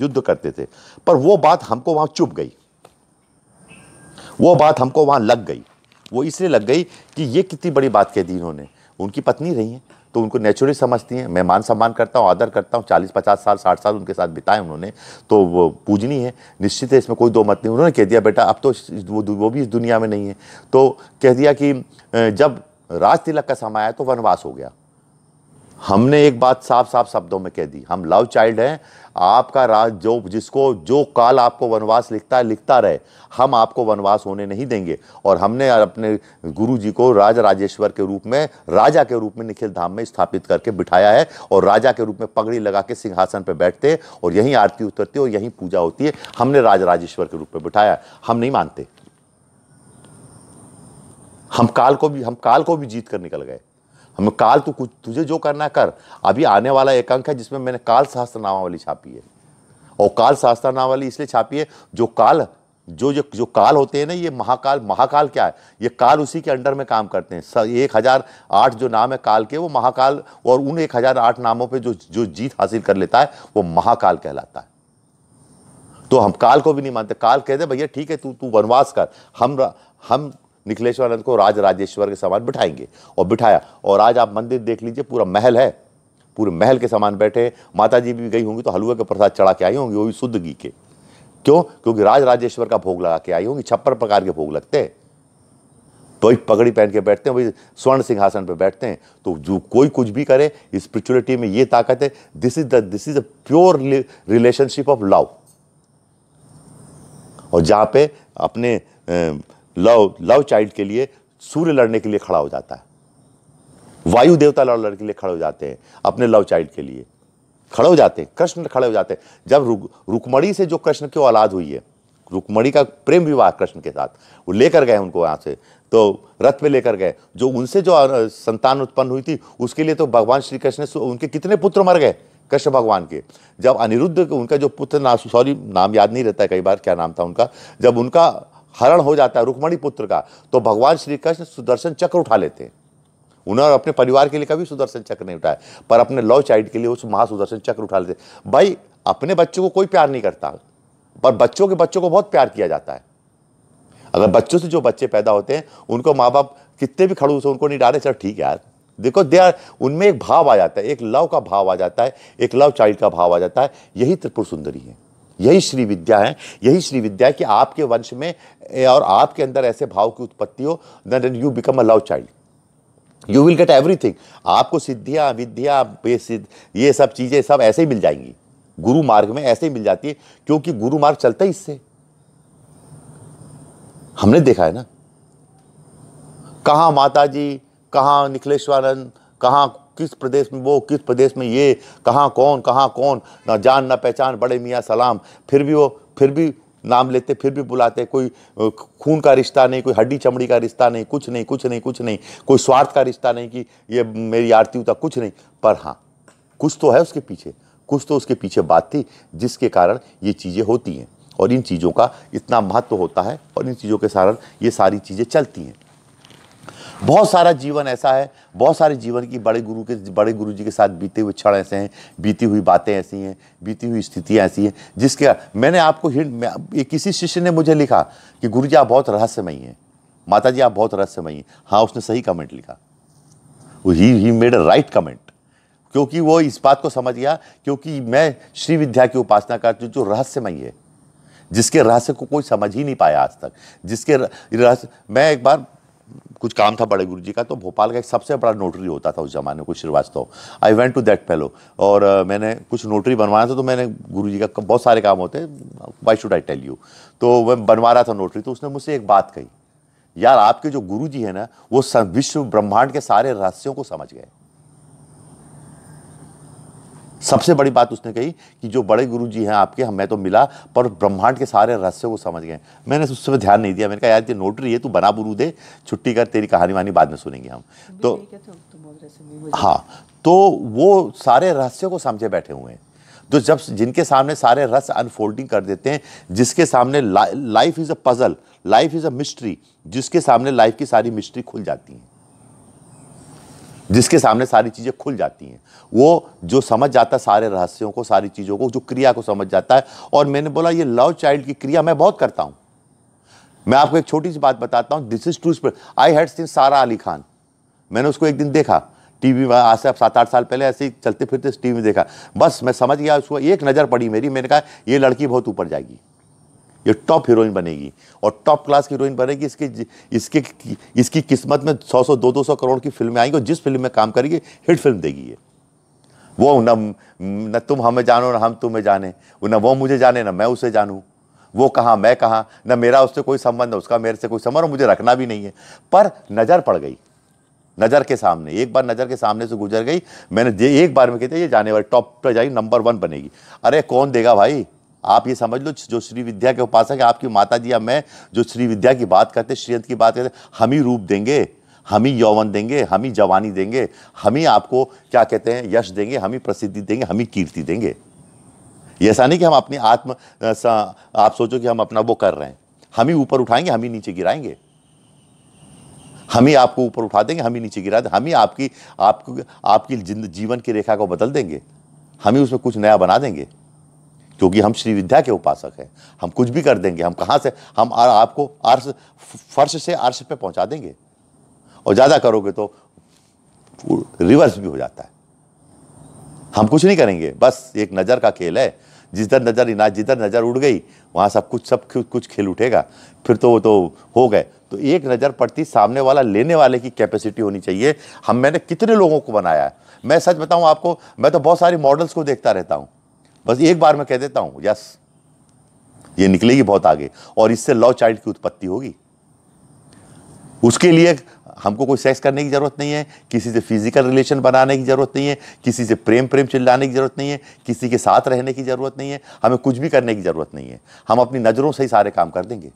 युद्ध करते थे पर वो बात हमको वहाँ चुप गई वो बात हमको वहाँ लग गई वो इसलिए लग गई कि ये कितनी बड़ी बात कह दी इन्होंने उनकी पत्नी रही हैं तो उनको नेचुरली समझती हैं मैं मान सम्मान करता हूँ आदर करता हूँ चालीस पचास साल साठ साल उनके साथ बिताए उन्होंने तो वो पूजनी है निश्चित है इसमें कोई दो मत नहीं उन्होंने कह दिया बेटा अब तो वो वो भी इस दुनिया में नहीं है तो कह दिया कि जब राज तिलक का समय आया तो वनवास हो गया हमने एक बात साफ साफ शब्दों में कह दी हम लव चाइल्ड हैं आपका राज जो जिसको जो काल आपको वनवास लिखता है लिखता रहे हम आपको वनवास होने नहीं देंगे और हमने अपने गुरु जी को राज राजेश्वर के रूप में राजा के रूप में निखिल धाम में स्थापित करके बिठाया है और राजा के रूप में पगड़ी लगा के सिंहासन पर बैठते और यहीं आरती उतरती और यहीं पूजा होती है हमने राज राजेश्वर के रूप में बिठाया हम नहीं मानते हम काल को भी हम काल को भी जीत कर निकल गए हमें काल तू कुछ तुझे जो करना कर अभी आने वाला एक अंक है जिसमें मैंने काल शास्त्र नामावली छापी है और काल शास्त्र नामावली इसलिए छापी है जो काल जो जो जो काल होते हैं ना ये महाकाल महाकाल क्या है ये काल उसी के अंडर में काम करते हैं एक हज़ार आठ जो नाम है काल के वो महाकाल और उन एक हज़ार आठ नामों पे जो जो जीत हासिल कर लेता है वो महाकाल कहलाता है तो हम काल को भी नहीं मानते काल कहते भैया ठीक है तू तू वनवास कर हम हम निखिलेश्वरानंद को राज राजेश्वर के समान बिठाएंगे और बिठाया और आज आप मंदिर देख लीजिए पूरा महल है पूरे महल के सामान बैठे माता जी भी गई होंगी तो हलुए का प्रसाद चढ़ा के आई होंगी वो भी शुद्ध घी के क्यों क्योंकि राज राजेश्वर का भोग लगा के आई होंगी छप्पन प्रकार के भोग लगते हैं तो वही पगड़ी पहन के बैठते हैं वही स्वर्ण सिंहासन पर बैठते हैं तो जो कोई कुछ भी करे स्पिरिचुअलिटी में ये ताकत है this is the this is a pure relationship of love और जहाँ पे अपने लव लव चाइल्ड के लिए सूर्य लड़ने के लिए खड़ा हो जाता है वायु देवता लड़ लड़ के लिए खड़े हो जाते हैं अपने लव चाइल्ड के लिए खड़े हो जाते हैं कृष्ण खड़े हो जाते हैं जब रुक रुकमणी से जो कृष्ण की औलाद हुई है रुकमणी का प्रेम विवाह कृष्ण के साथ वो लेकर गए उनको यहाँ से तो रथ पे लेकर गए जो उनसे जो संतान उत्पन्न हुई थी उसके लिए तो भगवान श्री कृष्ण उनके कितने पुत्र मर गए कृष्ण भगवान के जब अनिरुद्ध उनका जो पुत्र नाम सॉरी नाम याद नहीं रहता है कई बार क्या नाम था उनका जब उनका हरण हो जाता है रुक्मणी पुत्र का तो भगवान श्री कृष्ण सुदर्शन चक्र उठा लेते हैं उन्होंने अपने परिवार के लिए कभी सुदर्शन चक्र नहीं उठाया पर अपने लव चाइल्ड के लिए उस महासुदर्शन चक्र उठा लेते भाई अपने बच्चों को कोई प्यार नहीं करता पर बच्चों के बच्चों को बहुत प्यार किया जाता है अगर बच्चों से जो बच्चे पैदा होते हैं उनको माँ बाप कितने भी खड़ू से उनको नहीं डाले सर ठीक है यार देखो दे उनमें एक भाव आ जाता है एक लव का भाव आ जाता है एक लव चाइल्ड का भाव आ जाता है यही त्रिपुर सुंदरी है यही श्री विद्या है यही श्री विद्या है कि आपके वंश में और आपके अंदर ऐसे भाव की उत्पत्ति हो then you become a love child you will get everything आपको सिद्धियाँ विद्या ये ये सब चीज़ें सब ऐसे ही मिल जाएंगी गुरु मार्ग में ऐसे ही मिल जाती है क्योंकि गुरु मार्ग चलता ही इससे हमने देखा है ना कहाँ माता जी कहाँ निखिलेश्वरन कहाँ किस प्रदेश में वो किस प्रदेश में ये कहाँ कौन कहाँ कौन ना जान ना पहचान बड़े मियाँ सलाम फिर भी वो फिर भी नाम लेते फिर भी बुलाते कोई खून का रिश्ता नहीं कोई हड्डी चमड़ी का रिश्ता नहीं कुछ नहीं कुछ नहीं कुछ नहीं कोई स्वार्थ का रिश्ता नहीं कि ये मेरी आरती होता कुछ नहीं पर हाँ कुछ तो है उसके पीछे कुछ तो उसके पीछे बात थी जिसके कारण ये चीज़ें होती हैं और इन चीज़ों का इतना महत्व होता है और इन चीज़ों के कारण ये सारी चीज़ें चलती हैं बहुत सारा जीवन ऐसा है बहुत सारे जीवन की बड़े गुरु के बड़े गुरु जी के साथ बीते हुए क्षण ऐसे हैं बीती हुई बातें ऐसी हैं बीती हुई स्थितियाँ ऐसी हैं जिसके मैंने आपको हिंट किसी शिष्य ने मुझे लिखा कि गुरु जी आप बहुत रहस्यमयी हैं माता जी आप बहुत रहस्यमयी हैं हाँ उसने सही कमेंट लिखा he he made a right comment क्योंकि वो इस बात को समझ गया क्योंकि मैं श्री विद्या की उपासना करती हूँ जो रहस्यमयी है जिसके रहस्य को कोई समझ ही नहीं पाया आज तक जिसके रहस्य मैं एक बार कुछ काम था बड़े गुरु जी का तो भोपाल का एक सबसे बड़ा नोटरी होता था उस जमाने में कुछ Srivastava I went to that fellow और uh, मैंने कुछ नोटरी बनवाया था तो मैंने गुरु जी का बहुत सारे काम होते why should I tell you तो मैं बनवा रहा था नोटरी तो उसने मुझसे एक बात कही यार आपके जो गुरु जी है ना वो विश्व ब्रह्मांड के सारे रहस्यों को समझ गए सबसे बड़ी बात उसने कही कि जो बड़े गुरु जी हैं आपके हम मैं तो मिला पर ब्रह्मांड के सारे रहस्य को समझ गए मैंने उस समय ध्यान नहीं दिया मैंने कहा यार ये नोटरी है तू बना बुरू दे छुट्टी कर तेरी कहानी वानी बाद में सुनेंगे हम तो, तो हाँ तो वो सारे रहस्य को समझे बैठे हुए हैं तो जब जिनके सामने सारे रस अनफोल्डिंग कर देते हैं जिसके सामने life is a puzzle life is a mystery जिसके सामने लाइफ की सारी मिस्ट्री खुल जाती है जिसके सामने सारी चीज़ें खुल जाती हैं वो जो समझ जाता है सारे रहस्यों को सारी चीज़ों को जो क्रिया को समझ जाता है और मैंने बोला ये लव चाइल्ड की क्रिया मैं बहुत करता हूँ मैं आपको एक छोटी सी बात बताता हूँ this is to I had seen Sara Ali Khan मैंने उसको एक दिन देखा वी में आज से अब सात आठ साल पहले ऐसे ही चलते फिरते वी में देखा बस मैं समझ गया उसको एक नज़र पड़ी मेरी मैंने कहा ये लड़की बहुत ऊपर जाएगी ये टॉप हीरोइन बनेगी और टॉप क्लास की हीरोइन बनेगी इसके इसके इसकी किस्मत में सौ सौ दो दो सौ करोड़ की फिल्में आएंगी और जिस फिल्म में काम करेगी हिट फिल्म देगी ये वो न न तुम हमें जानो ना हम तुम्हें जाने ना वो मुझे जाने ना मैं उसे जानूँ वो कहाँ मैं कहाँ न मेरा उससे कोई संबंध है उसका मेरे से कोई संबंध और मुझे रखना भी नहीं है पर नज़र पड़ गई नज़र के सामने एक बार नज़र के सामने से गुजर गई मैंने एक बार में कहते ये जाने वाली टॉप पर जाएगी नंबर वन बनेगी अरे कौन देगा भाई आप ये समझ लो जो श्री विद्या के उपासक है आपकी माता जी या मैं जो श्री विद्या की बात करते श्रीयंत की बात करते हम ही रूप देंगे हम ही यौवन देंगे हम ही जवानी देंगे हम ही आपको क्या कहते हैं यश देंगे हम ही प्रसिद्धि देंगे हम ही कीर्ति देंगे ऐसा नहीं कि हम अपनी आत्म आप सोचो कि हम अपना वो कर रहे हैं हम ही ऊपर उठाएंगे हम ही नीचे गिराएंगे हम ही आपको ऊपर उठा देंगे हम ही नीचे गिरा देंगे हम ही आपकी आपको आपकी जीवन की रेखा को बदल देंगे हम ही उसमें कुछ नया बना देंगे क्योंकि हम श्री विद्या के उपासक हैं हम कुछ भी कर देंगे हम कहाँ से हम आ, आपको अर्श फर्श से अर्श पे पहुँचा देंगे और ज़्यादा करोगे तो रिवर्स भी हो जाता है हम कुछ नहीं करेंगे बस एक नज़र का खेल है जिधर नज़र इना जिधर नज़र उड़ गई वहाँ सब कुछ सब कुछ खेल उठेगा फिर तो वो तो हो गए तो एक नज़र पड़ती सामने वाला लेने वाले की कैपेसिटी होनी चाहिए हम मैंने कितने लोगों को बनाया है मैं सच बताऊँ आपको मैं तो बहुत सारी मॉडल्स को देखता रहता हूँ बस एक बार मैं कह देता हूं यस ये निकलेगी बहुत आगे और इससे लव चाइल्ड की उत्पत्ति होगी उसके लिए हमको कोई सेक्स करने की ज़रूरत नहीं है किसी से फिजिकल रिलेशन बनाने की ज़रूरत नहीं है किसी से प्रेम प्रेम चिल्लाने की ज़रूरत नहीं है किसी के साथ रहने की ज़रूरत नहीं है हमें कुछ भी करने की ज़रूरत नहीं है हम अपनी नज़रों से ही सारे काम कर देंगे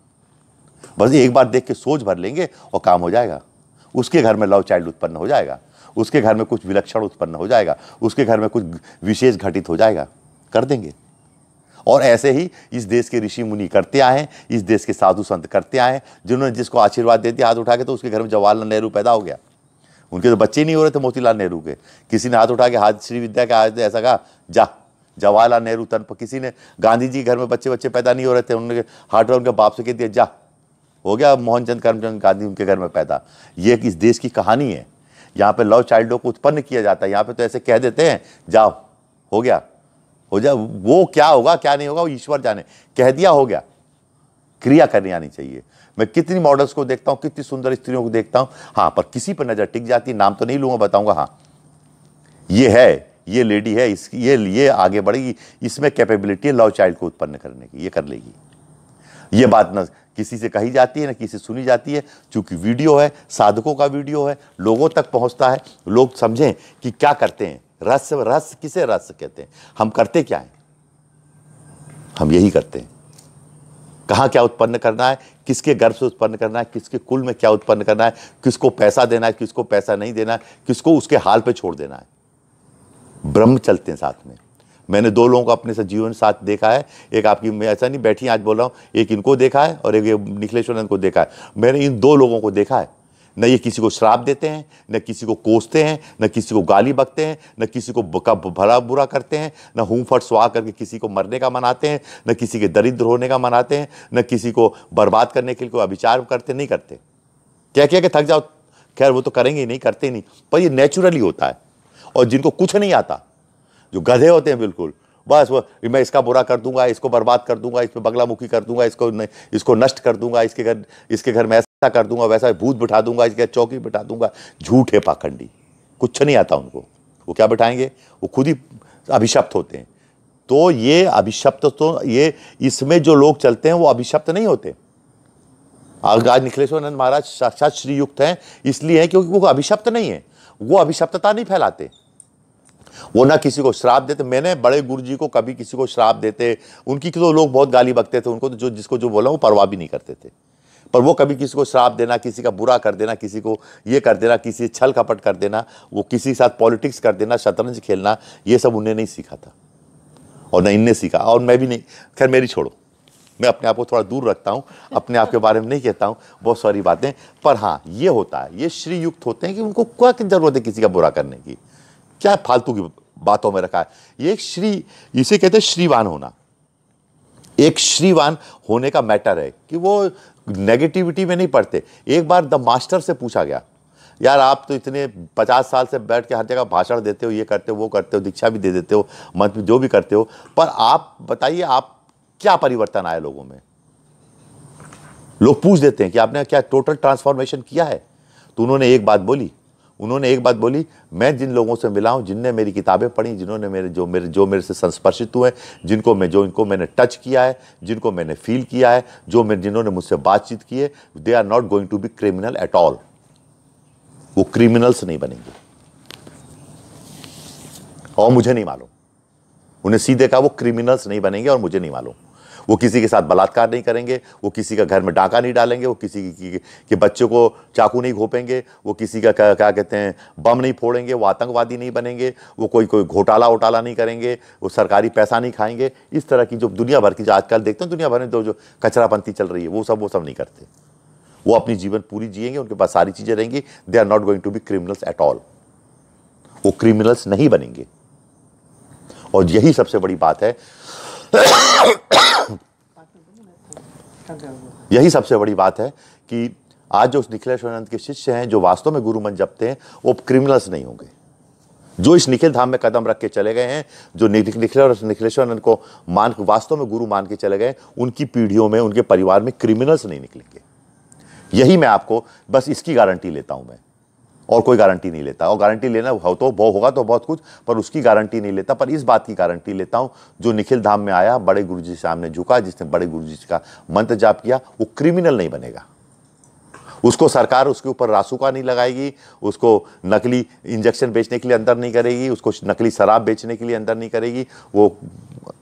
बस एक बार देख के सोच भर लेंगे और काम हो जाएगा उसके घर में लव चाइल्ड उत्पन्न हो जाएगा उसके घर में कुछ विलक्षण उत्पन्न हो जाएगा उसके घर में कुछ विशेष घटित हो जाएगा कर देंगे और ऐसे ही इस देश के ऋषि मुनि करते आए इस देश के साधु संत करते आए हैं जिन्होंने जिसको आशीर्वाद दे दिया हाथ उठा के तो उसके घर में जवाहरलाल नेहरू पैदा हो गया उनके तो बच्चे नहीं हो रहे थे मोतीलाल नेहरू के किसी ने हाथ उठा के हाथ श्री विद्या के हाथ ऐसा कहा जा जवाहरलाल नेहरू तन पर किसी ने गांधी जी घर में बच्चे बच्चे पैदा नहीं हो रहे थे उन्होंने हार्डवेयर उनके बाप से कह दिया जा हो गया मोहनचंद करमचंद गांधी उनके घर में पैदा ये इस देश की कहानी है यहाँ पे लव चाइल्डों को उत्पन्न किया जाता है यहाँ पे तो ऐसे कह देते हैं जाओ हो गया हो जाए वो क्या होगा क्या नहीं होगा वो ईश्वर जाने कह दिया हो गया क्रिया करनी आनी चाहिए मैं कितनी मॉडल्स को देखता हूं कितनी सुंदर स्त्रियों को देखता हूं हां पर किसी पर नज़र टिक जाती नाम तो नहीं लूंगा बताऊंगा हाँ ये है ये लेडी है इसकी ये ये आगे बढ़ेगी इसमें कैपेबिलिटी है लव चाइल्ड को उत्पन्न करने की ये कर लेगी ये बात ना किसी से कही जाती है ना किसी से सुनी जाती है चूंकि वीडियो है साधकों का वीडियो है लोगों तक पहुंचता है लोग समझें कि क्या करते हैं रहस्य रस किसे रस कहते हैं हम करते क्या हैं हम यही करते हैं कहाँ क्या उत्पन्न करना है किसके गर्भ से उत्पन्न करना है किसके कुल में क्या उत्पन्न करना है किसको पैसा देना है किसको पैसा नहीं देना है किसको उसके हाल पे छोड़ देना है ब्रह्म चलते हैं साथ में मैंने दो लोगों को अपने से जीवन साथ देखा है एक आपकी मैं ऐसा नहीं बैठी आज बोल रहा हूँ एक इनको देखा है और एक निखिलेश्वर को देखा है मैंने इन दो लोगों को देखा है न ये किसी को श्राप देते हैं न किसी को कोसते हैं न किसी को गाली बकते हैं न किसी को भला बुरा करते हैं न हूँ फट सुहा करके किसी को मरने का मनाते हैं न किसी के दरिद्र होने का मनाते हैं न किसी को बर्बाद करने के लिए कोई अभिचार करते नहीं करते क्या क्या कि थक जाओ खैर वो तो करेंगे ही नहीं करते ही नहीं पर ये नेचुरली होता है और जिनको कुछ नहीं आता जो गधे होते हैं बिल्कुल बस वो मैं इसका बुरा कर दूंगा इसको बर्बाद कर दूंगा इस पर बगलामुखी कर दूंगा इसको इसको नष्ट कर दूंगा इसके घर इसके घर में ऐसा कर दूंगा वैसा भूत बिठा दूंगा इसके चौकी बिठा दूंगा झूठ है पाखंडी कुछ नहीं आता उनको वो क्या बिठाएंगे वो खुद ही अभिशप्त होते हैं तो ये अभिशप्त तो ये इसमें जो लोग चलते हैं वो अभिशप्त नहीं होते आज निखिलेश्वरानंद महाराज साक्षात श्रीयुक्त हैं इसलिए हैं क्योंकि वो अभिशप्त नहीं है वो अभिशप्तता नहीं फैलाते वो ना किसी को श्राप देते मैंने बड़े गुरु जी को कभी किसी को श्राप देते उनकी तो लोग बहुत गाली बकते थे उनको तो जो जिसको जो बोला वो परवाह भी नहीं करते थे पर वो कभी किसी को श्राप देना किसी का बुरा कर देना किसी को ये कर देना किसी छल कपट कर देना वो किसी के साथ पॉलिटिक्स कर देना शतरंज खेलना ये सब उन्हें नहीं सीखा था और न इनने सीखा और मैं भी नहीं खैर मेरी छोड़ो मैं अपने आप को थोड़ा दूर रखता हूँ अपने आप के बारे में नहीं कहता हूँ बहुत सारी बातें पर हाँ ये होता है ये श्रीयुक्त होते हैं कि उनको क्या जरूरत है किसी का बुरा करने की क्या फालतू की बातों में रखा है ये एक श्री इसे कहते हैं श्रीवान होना एक श्रीवान होने का मैटर है कि वो नेगेटिविटी में नहीं पढ़ते एक बार द मास्टर से पूछा गया यार आप तो इतने पचास साल से बैठ के हर जगह भाषण देते हो ये करते हो वो करते हो दीक्षा भी दे देते हो मत जो भी करते हो पर आप बताइए आप क्या परिवर्तन आया लोगों में लोग पूछ देते हैं कि आपने क्या टोटल ट्रांसफॉर्मेशन किया है तो उन्होंने एक बात बोली उन्होंने एक बात बोली मैं जिन लोगों से मिला हूँ जिनने मेरी किताबें पढ़ी जिन्होंने मेरे जो मेरे जो मेरे से संस्पर्शित हुए जिनको मैं जो इनको मैंने टच किया है जिनको मैंने फील किया है जो मेरे जिन्होंने मुझसे बातचीत की है they are not going to be criminal at all वो क्रिमिनल्स नहीं बनेंगे और मुझे नहीं मालूम उन्हें सीधे कहा वो क्रिमिनल्स नहीं बनेंगे और मुझे नहीं मालूम वो किसी के साथ बलात्कार नहीं करेंगे वो किसी का घर में डाका नहीं डालेंगे वो किसी के, के बच्चे को चाकू नहीं घोपेंगे वो किसी का क्या, क्या कहते हैं बम नहीं फोड़ेंगे वो आतंकवादी नहीं बनेंगे वो कोई कोई घोटाला वोटाला नहीं करेंगे वो सरकारी पैसा नहीं खाएंगे इस तरह की जो दुनिया भर की जो आजकल देखते हैं दुनिया भर में तो जो जो कचरापंथी चल रही है वो सब वो सब नहीं करते वो अपनी जीवन पूरी जिएंगे उनके पास सारी चीज़ें रहेंगी they are not going to be criminals at all वो क्रिमिनल्स नहीं बनेंगे और यही सबसे बड़ी बात है यही सबसे बड़ी बात है कि आज जो निखिलेश्वरानंद के शिष्य हैं जो वास्तव में गुरु मन जपते हैं वो क्रिमिनल्स नहीं होंगे जो इस निखिल धाम में कदम रख के चले गए हैं जो निखिलेश्वर निखिलेश्वरानंद को मान वास्तव में गुरु मान के चले गए उनकी पीढ़ियों में उनके परिवार में क्रिमिनल्स नहीं निकलेंगे यही मैं आपको बस इसकी गारंटी लेता हूं मैं और कोई गारंटी नहीं लेता और गारंटी लेना हो तो बहुत होगा तो बहुत कुछ पर उसकी गारंटी नहीं लेता पर इस बात की गारंटी लेता हूँ जो निखिल धाम में आया बड़े गुरु जी सामने झुका जिसने बड़े गुरु जी का मंत्र जाप किया वो क्रिमिनल नहीं बनेगा उसको सरकार उसके ऊपर रासुका नहीं लगाएगी उसको नकली इंजेक्शन बेचने के लिए अंदर नहीं करेगी उसको नकली शराब बेचने के लिए अंदर नहीं करेगी वो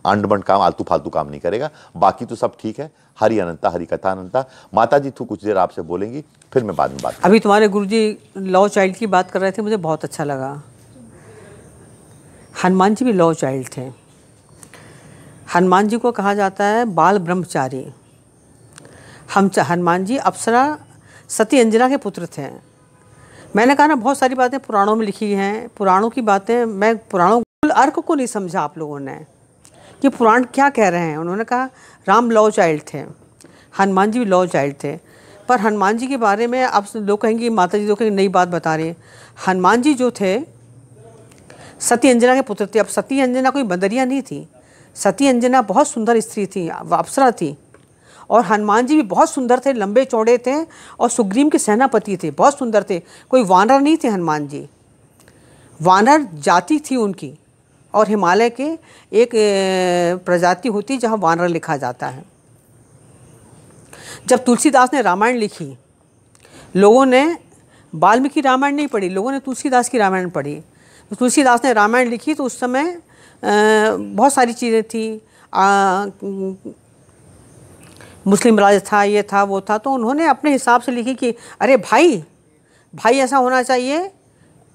अंड बंड काम आलतू फालतू काम नहीं करेगा बाकी तो सब ठीक है हरी अनंता हरी कथा अनंता माता जी थू तो कुछ देर आपसे बोलेंगी फिर मैं बाद में बात अभी तुम्हारे गुरु जी लॉ चाइल्ड की बात कर रहे थे मुझे बहुत अच्छा लगा हनुमान जी भी लॉ चाइल्ड थे हनुमान जी को कहा जाता है बाल ब्रह्मचारी हम हनुमान जी अप्सरा सती अंजना के पुत्र थे मैंने कहा ना बहुत सारी बातें पुराणों में लिखी हैं पुराणों की बातें मैं पुराणों अर्क को नहीं समझा आप लोगों ने कि पुराण क्या कह रहे हैं उन्होंने कहा राम लॉ चाइल्ड थे हनुमान जी भी लॉ चाइल्ड थे पर हनुमान जी के बारे में आप लोग कहेंगे माता जी लोग कहेंगे नई बात बता रही हैं हनुमान जी जो थे सती अंजना के पुत्र थे अब सती अंजना कोई बंदरिया नहीं थी सती अंजना बहुत सुंदर स्त्री थी अप्सरा थी और हनुमान जी भी बहुत सुंदर थे लंबे चौड़े थे और सुग्रीम के सेनापति थे बहुत सुंदर थे कोई वानर नहीं थे हनुमान जी वानर जाति थी उनकी और हिमालय के एक प्रजाति होती है जहाँ वानर लिखा जाता है जब तुलसीदास ने रामायण लिखी लोगों ने वाल्मीकि रामायण नहीं पढ़ी लोगों ने तुलसीदास की रामायण पढ़ी तुलसीदास ने रामायण लिखी तो उस समय बहुत सारी चीज़ें थी मुस्लिम राज था ये था वो था तो उन्होंने अपने हिसाब से लिखी कि अरे भाई भाई ऐसा होना चाहिए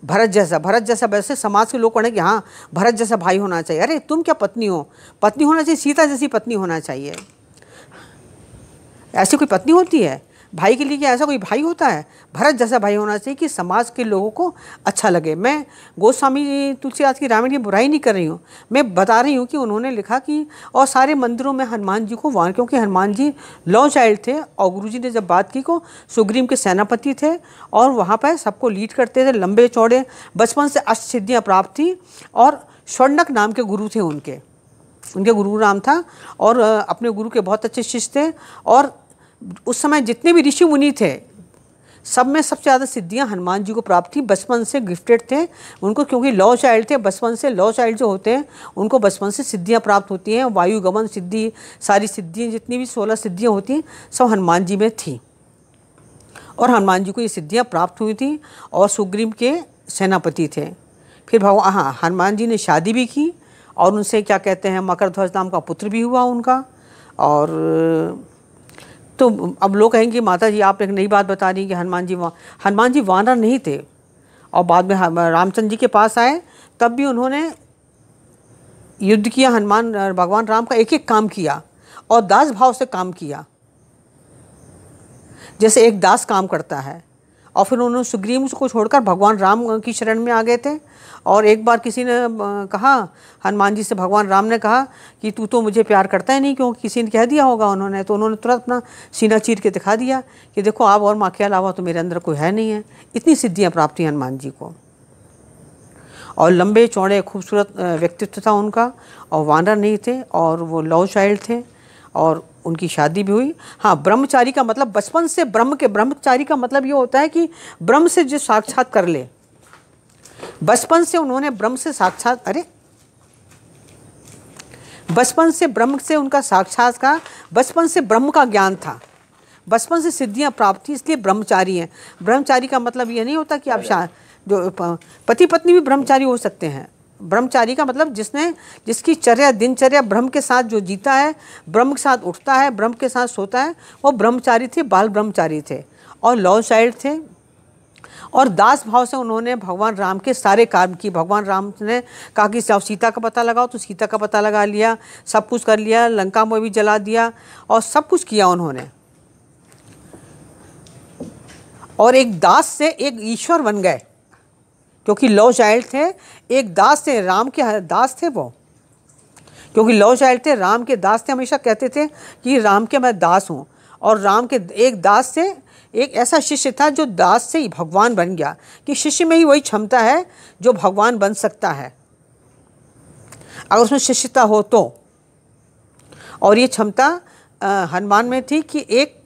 भरत जैसा भरत जैसा वैसे समाज के लोग पढ़े कि हाँ भरत जैसा भाई होना चाहिए अरे तुम क्या पत्नी हो पत्नी होना चाहिए सीता जैसी पत्नी होना चाहिए ऐसी कोई पत्नी होती है भाई के लिए क्या ऐसा कोई भाई होता है भरत जैसा भाई होना चाहिए कि समाज के लोगों को अच्छा लगे मैं गोस्वामी तुलसीदास की रामायण की बुराई नहीं कर रही हूँ मैं बता रही हूँ कि उन्होंने लिखा कि और सारे मंदिरों में हनुमान जी को वहाँ क्योंकि हनुमान जी लॉ चाइल्ड थे और गुरु जी ने जब बात की को सुग्रीम के सेनापति थे और वहाँ पर सबको लीड करते थे लंबे चौड़े बचपन से अष्ट प्राप्त थी और स्वर्णक नाम के गुरु थे उनके उनके गुरु राम था और अपने गुरु के बहुत अच्छे शिष्य थे और उस समय जितने भी ऋषि मुनि थे सब में सबसे ज़्यादा सिद्धियां हनुमान जी को प्राप्त थी बचपन से गिफ्टेड थे उनको क्योंकि लॉ चाइल्ड थे बचपन से लॉ चाइल्ड जो होते हैं उनको बचपन से सिद्धियां प्राप्त होती हैं वायुगमन सिद्धि सारी सिद्धियां जितनी भी सोलह सिद्धियां होती हैं सब हनुमान जी में थी और हनुमान जी को ये सिद्धियाँ प्राप्त हुई थी और सुग्रीम के सेनापति थे फिर भगवान हाँ हनुमान जी ने शादी भी की और उनसे क्या कहते हैं मकर ध्वज नाम का पुत्र भी हुआ उनका और तो अब लोग कहेंगे माता जी आप एक नई बात बता रही कि हनुमान जी हनुमान जी वानर नहीं थे और बाद में रामचंद्र जी के पास आए तब भी उन्होंने युद्ध किया हनुमान भगवान राम का एक एक काम किया और दास भाव से काम किया जैसे एक दास काम करता है और फिर उन्होंने सुग्रीव को छोड़कर भगवान राम की शरण में आ गए थे और एक बार किसी ने कहा हनुमान जी से भगवान राम ने कहा कि तू तो मुझे प्यार करता ही नहीं क्योंकि किसी ने कह दिया होगा उन्होंने तो उन्होंने तुरंत अपना सीना चीर के दिखा दिया कि देखो आप और माँ के अलावा तो मेरे अंदर कोई है नहीं है इतनी सिद्धियाँ प्राप्त हुई हनुमान जी को और लंबे चौड़े खूबसूरत व्यक्तित्व था उनका और वानर नहीं थे और वो लव चाइल्ड थे और उनकी शादी भी हुई हाँ ब्रह्मचारी का मतलब बचपन से ब्रह्म के ब्रह्मचारी का मतलब ये होता है कि ब्रह्म से जो साक्षात कर ले बचपन से उन्होंने ब्रह्म से साक्षात अरे बचपन से ब्रह्म से उनका साक्षात का बचपन से ब्रह्म का ज्ञान था बचपन से सिद्धियां प्राप्त थी इसलिए ब्रह्मचारी हैं ब्रह्मचारी का मतलब ये नहीं होता कि आप शा जो पति पत्नी भी ब्रह्मचारी हो सकते हैं ब्रह्मचारी का मतलब जिसने जिसकी चर्या दिनचर्या ब्रह्म के साथ जो जीता है ब्रह्म के साथ उठता है ब्रह्म के साथ सोता है वो ब्रह्मचारी थे बाल ब्रह्मचारी थे और लॉ साइड थे और दास भाव से उन्होंने भगवान राम के सारे काम किए भगवान राम ने कहा कि जब सीता का पता लगाओ तो सीता का पता लगा लिया सब कुछ कर लिया लंका में भी जला दिया और सब कुछ किया उन्होंने और एक दास से एक ईश्वर बन गए क्योंकि लव चाइल्ड थे एक दास थे राम के दास थे वो क्योंकि लव चाइल्ड थे राम के दास थे हमेशा कहते थे कि राम के मैं दास हूँ और राम के एक दास से एक ऐसा शिष्य था जो दास से ही भगवान बन गया कि शिष्य में ही वही क्षमता है जो भगवान बन सकता है अगर उसमें शिष्यता हो तो और ये क्षमता हनुमान में थी कि एक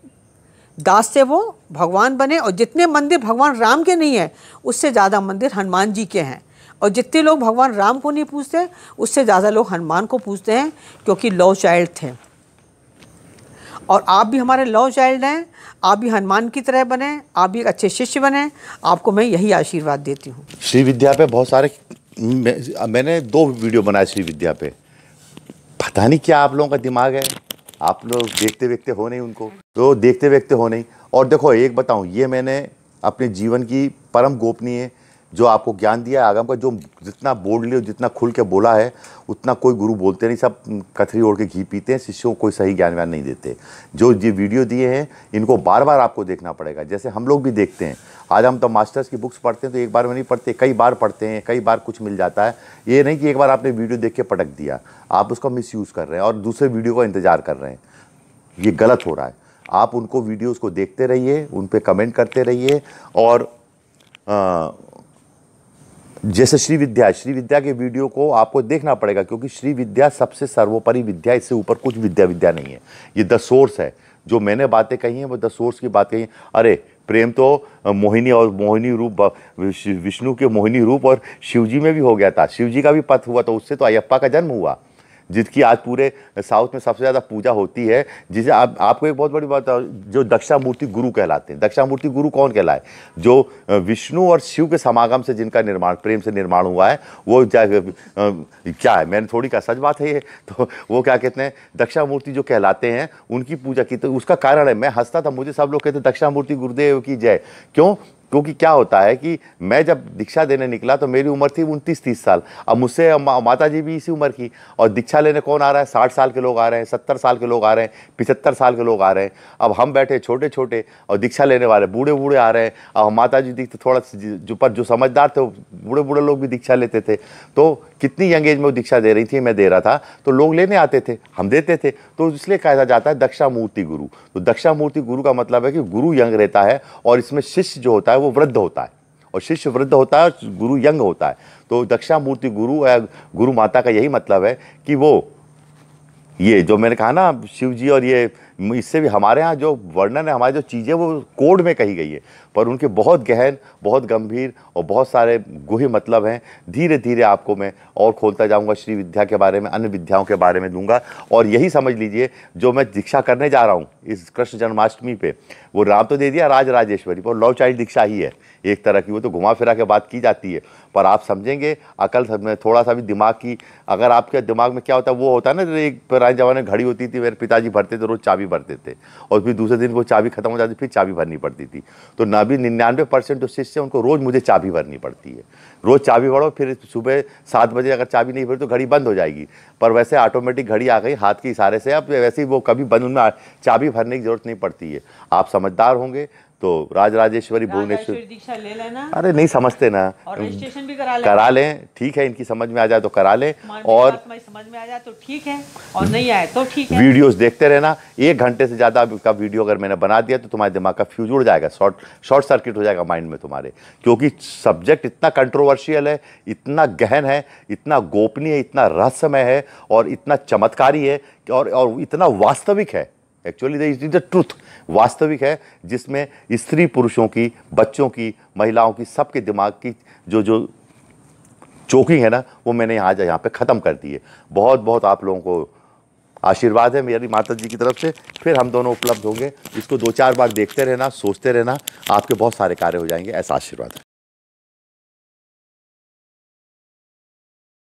दास से वो भगवान बने और जितने मंदिर भगवान राम के नहीं हैं उससे ज़्यादा मंदिर हनुमान जी के हैं और जितने लोग भगवान राम को नहीं पूछते उससे ज़्यादा लोग हनुमान को पूछते हैं क्योंकि लव चाइल्ड थे और आप भी हमारे लव चाइल्ड हैं आप भी हनुमान की तरह बने आप भी एक अच्छे शिष्य बने आपको मैं यही आशीर्वाद देती हूँ श्री विद्या पे बहुत सारे मैं, मैंने दो वीडियो बनाए श्री विद्या पे पता नहीं क्या आप लोगों का दिमाग है आप लोग देखते देखते हो नहीं उनको तो देखते देखते हो नहीं और देखो एक बताऊँ ये मैंने अपने जीवन की परम गोपनीय है जो आपको ज्ञान दिया आगम का जो जितना बोल लिया जितना खुल के बोला है उतना कोई गुरु बोलते नहीं सब कथरी ओढ़ के घी पीते हैं शिष्यों को कोई सही ज्ञान व्यान नहीं देते जो ये वीडियो दिए हैं इनको बार बार आपको देखना पड़ेगा जैसे हम लोग भी देखते हैं आज हम तो मास्टर्स की बुक्स पढ़ते हैं तो एक बार में नहीं पढ़ते कई बार पढ़ते हैं कई बार कुछ मिल जाता है ये नहीं कि एक बार आपने वीडियो देख के पटक दिया आप उसका मिस कर रहे हैं और दूसरे वीडियो का इंतज़ार कर रहे हैं ये गलत हो रहा है आप उनको वीडियोज़ को देखते रहिए उन पर कमेंट करते रहिए और जैसे श्री विद्या श्री विद्या के वीडियो को आपको देखना पड़ेगा क्योंकि श्री विद्या सबसे सर्वोपरि विद्या इससे ऊपर कुछ विद्या विद्या नहीं है ये द सोर्स है जो मैंने बातें कही हैं वो द सोर्स की बात कही अरे प्रेम तो मोहिनी और मोहिनी रूप विष्णु के मोहिनी रूप और शिवजी में भी हो गया था शिवजी का भी पथ हुआ तो उससे तो अयप्पा का जन्म हुआ जिसकी आज पूरे साउथ में सबसे ज़्यादा पूजा होती है जिसे आप आपको एक बहुत बड़ी बात जो दक्षामूर्ति गुरु कहलाते हैं दक्षामूर्ति गुरु कौन कहलाए जो विष्णु और शिव के समागम से जिनका निर्माण प्रेम से निर्माण हुआ है वो क्या है मैंने थोड़ी का सच बात है ये तो वो क्या कहते हैं दक्षामूर्ति जो कहलाते हैं उनकी पूजा की तो उसका कारण है मैं हंसता था मुझे सब लोग कहते दक्षामूर्ति गुरुदेव की जय क्यों क्योंकि क्या होता है कि मैं जब दीक्षा देने निकला तो मेरी उम्र थी उनतीस तीस साल अब मुझसे माता जी भी इसी उम्र की और दीक्षा लेने कौन आ रहा है साठ साल के लोग आ रहे हैं सत्तर साल के लोग आ रहे हैं पिछहत्तर साल के लोग आ रहे हैं अब हम बैठे छोटे छोटे और दीक्षा लेने वाले बूढ़े बूढ़े आ रहे हैं और माता जी दिखते तो थोड़ा जो पर जो समझदार थे बूढ़े बूढ़े लोग भी दीक्षा लेते थे तो कितनी यंग एज में वो दीक्षा दे रही थी मैं दे रहा था तो लोग लेने आते थे हम देते थे तो इसलिए कहा जाता है दक्षा मूर्ति गुरु तो दक्षा मूर्ति गुरु का मतलब है कि गुरु यंग रहता है और इसमें शिष्य जो होता है वो वृद्ध होता है और शिष्य वृद्ध होता है गुरु यंग होता है तो मूर्ति गुरु या गुरु माता का यही मतलब है कि वो ये जो मैंने कहा ना शिव जी और ये इससे भी हमारे यहाँ जो वर्णन है हमारी जो चीज़ें वो कोड में कही गई है पर उनके बहुत गहन बहुत गंभीर और बहुत सारे गुहे मतलब हैं धीरे धीरे आपको मैं और खोलता जाऊँगा श्री विद्या के बारे में अन्य विद्याओं के बारे में दूंगा और यही समझ लीजिए जो मैं दीक्षा करने जा रहा हूँ इस कृष्ण जन्माष्टमी पर वो राम तो दे दिया राज राजेश्वरी पर लव चाइल्ड दीक्षा ही है एक तरह की वो तो घुमा फिरा के बात की जाती है पर आप समझेंगे अकल थोड़ा सा भी दिमाग की अगर आपके दिमाग में क्या होता है वो होता है ना एक पुराने ज़माने में घड़ी होती थी मेरे पिताजी भरते थे रोज़ चाबी भरते थे और फिर दूसरे दिन वो चाबी खत्म हो जाती फिर चाबी भरनी पड़ती थी तो नबी निन्यानवे परसेंट जो शिष्य उनको रोज़ मुझे चाबी भरनी पड़ती है रोज़ चाबी भरो फिर सुबह सात बजे अगर चाबी नहीं भरी तो घड़ी बंद हो जाएगी पर वैसे ऑटोमेटिक घड़ी आ गई हाथ के इशारे से अब वैसे ही वो कभी बंद उनमें चाबी भरने की ज़रूरत नहीं पड़ती है आप समझदार होंगे तो राज राजेश्वरी भुवनेश्वर दीक्षा ले लेना अरे नहीं समझते ना और रजिस्ट्रेशन भी करा लें करा लें ठीक है इनकी समझ में आ जाए तो करा लें और समझ में आ जाए तो ठीक है और नहीं आए तो ठीक है वीडियोस देखते रहना एक घंटे से ज़्यादा का वीडियो अगर मैंने बना दिया तो तुम्हारे दिमाग का फ्यूज उड़ जाएगा शॉर्ट शॉर्ट सर्किट हो जाएगा माइंड में तुम्हारे क्योंकि सब्जेक्ट इतना कंट्रोवर्शियल है इतना गहन है इतना गोपनीय इतना रहस्यमय है और इतना चमत्कारी है और इतना वास्तविक है एक्चुअली इज द ट्रूथ वास्तविक है जिसमें स्त्री पुरुषों की बच्चों की महिलाओं की सबके दिमाग की जो जो चौकिंग है ना वो मैंने आज यहाँ पे ख़त्म कर दी है बहुत बहुत आप लोगों को आशीर्वाद है मेरी माता जी की तरफ से फिर हम दोनों उपलब्ध होंगे इसको दो चार बार देखते रहना सोचते रहना आपके बहुत सारे कार्य हो जाएंगे ऐसा आशीर्वाद है